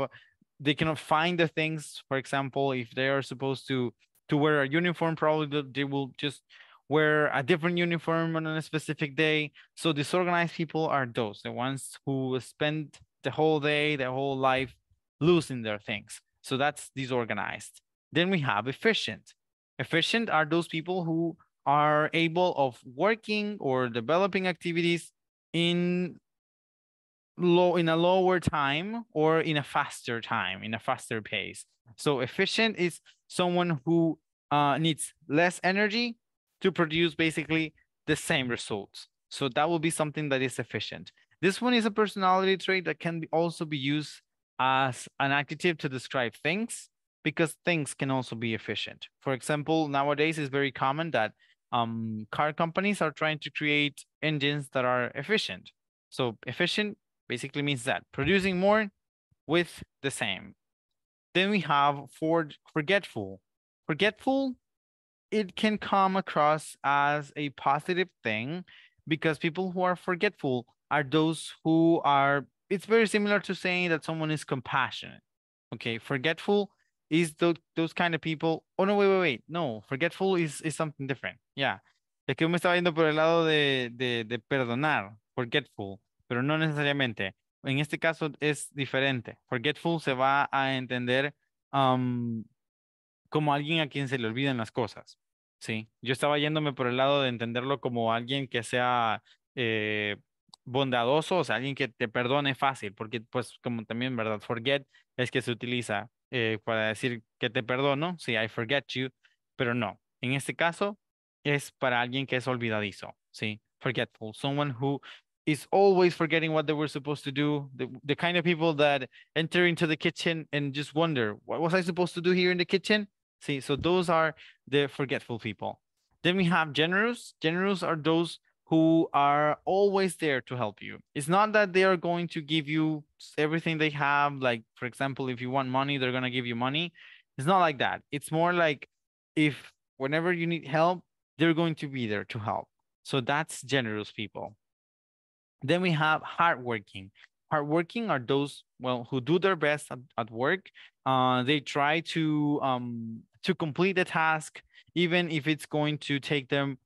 they cannot find the things. For example, if they are supposed to to wear a uniform, probably they will just wear a different uniform on a specific day. So disorganized people are those, the ones who spend the whole day, their whole life losing their things. So that's disorganized. Then we have efficient. Efficient are those people who are able of working or developing activities in low in a lower time or in a faster time in a faster pace so efficient is someone who uh, needs less energy to produce basically the same results so that will be something that is efficient this one is a personality trait that can be also be used as an adjective to describe things because things can also be efficient for example nowadays it's very common that um, car companies are trying to create engines that are efficient. So efficient basically means that producing more with the same. Then we have Ford forgetful. Forgetful, it can come across as a positive thing because people who are forgetful are those who are, it's very similar to saying that someone is compassionate. Okay, forgetful is those kind of people. Oh no, wait, wait, wait. No, forgetful is, is something different. Yeah. Es que yo me estaba yendo por el lado de, de, perdonar, forgetful, pero no necesariamente. En este caso es diferente. Forgetful se va a entender um, como alguien a quien se le olvidan las cosas. Sí, yo estaba yéndome por el lado de entenderlo como alguien que sea eh, bondadoso, o sea, alguien que te perdone fácil, porque pues como también, ¿verdad? Forget es que se utiliza eh, para decir que te perdono, si sí, I forget you, pero no. En este caso, es para alguien que es olvidadizo, ¿sí? Forgetful, someone who is always forgetting what they were supposed to do, the, the kind of people that enter into the kitchen and just wonder, what was I supposed to do here in the kitchen? See, so those are the forgetful people. Then we have generous. Generous are those who are always there to help you. It's not that they are going to give you everything they have. Like, for example, if you want money, they're going to give you money. It's not like that. It's more like if whenever you need help, they're going to be there to help. So that's generous people. Then we have hardworking. Hardworking are those well who do their best at, at work. Uh, they try to um, to complete the task, even if it's going to take them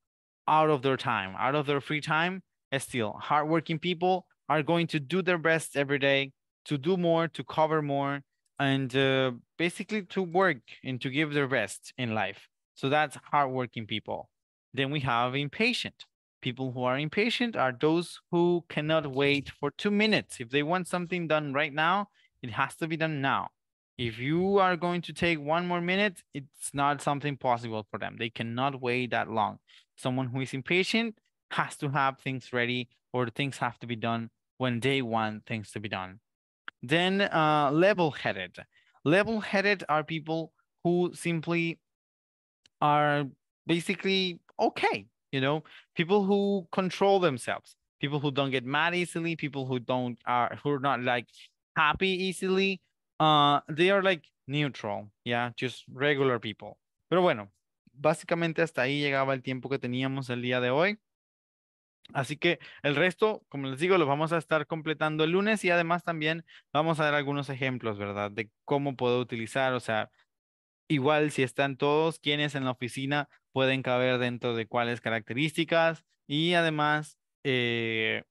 out of their time, out of their free time. Still, hardworking people are going to do their best every day to do more, to cover more, and uh, basically to work and to give their best in life. So that's hardworking people. Then we have impatient. People who are impatient are those who cannot wait for two minutes. If they want something done right now, it has to be done now. If you are going to take one more minute, it's not something possible for them. They cannot wait that long someone who is impatient has to have things ready or things have to be done when they want things to be done. Then uh, level headed. Level headed are people who simply are basically okay, you know, people who control themselves, people who don't get mad easily, people who don't are who are not like happy easily. Uh, they are like neutral, yeah, just regular people. Pero bueno, básicamente hasta ahí llegaba el tiempo que teníamos el día de hoy. Así que el resto, como les digo, lo vamos a estar completando el lunes y además también vamos a dar algunos ejemplos, ¿verdad? De cómo puedo utilizar, o sea, igual si están todos quienes en la oficina pueden caber dentro de cuáles características y además eh,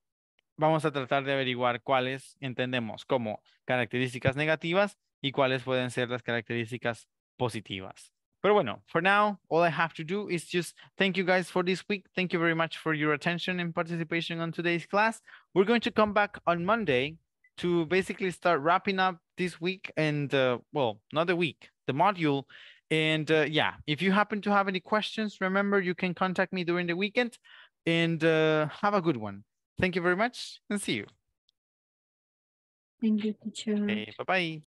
vamos a tratar de averiguar cuáles entendemos como características negativas y cuáles pueden ser las características positivas. But bueno, for now, all I have to do is just thank you guys for this week. Thank you very much for your attention and participation on today's class. We're going to come back on Monday to basically start wrapping up this week and, uh, well, not the week, the module. And uh, yeah, if you happen to have any questions, remember you can contact me during the weekend and uh, have a good one. Thank you very much and see you. Thank you, teacher. bye-bye.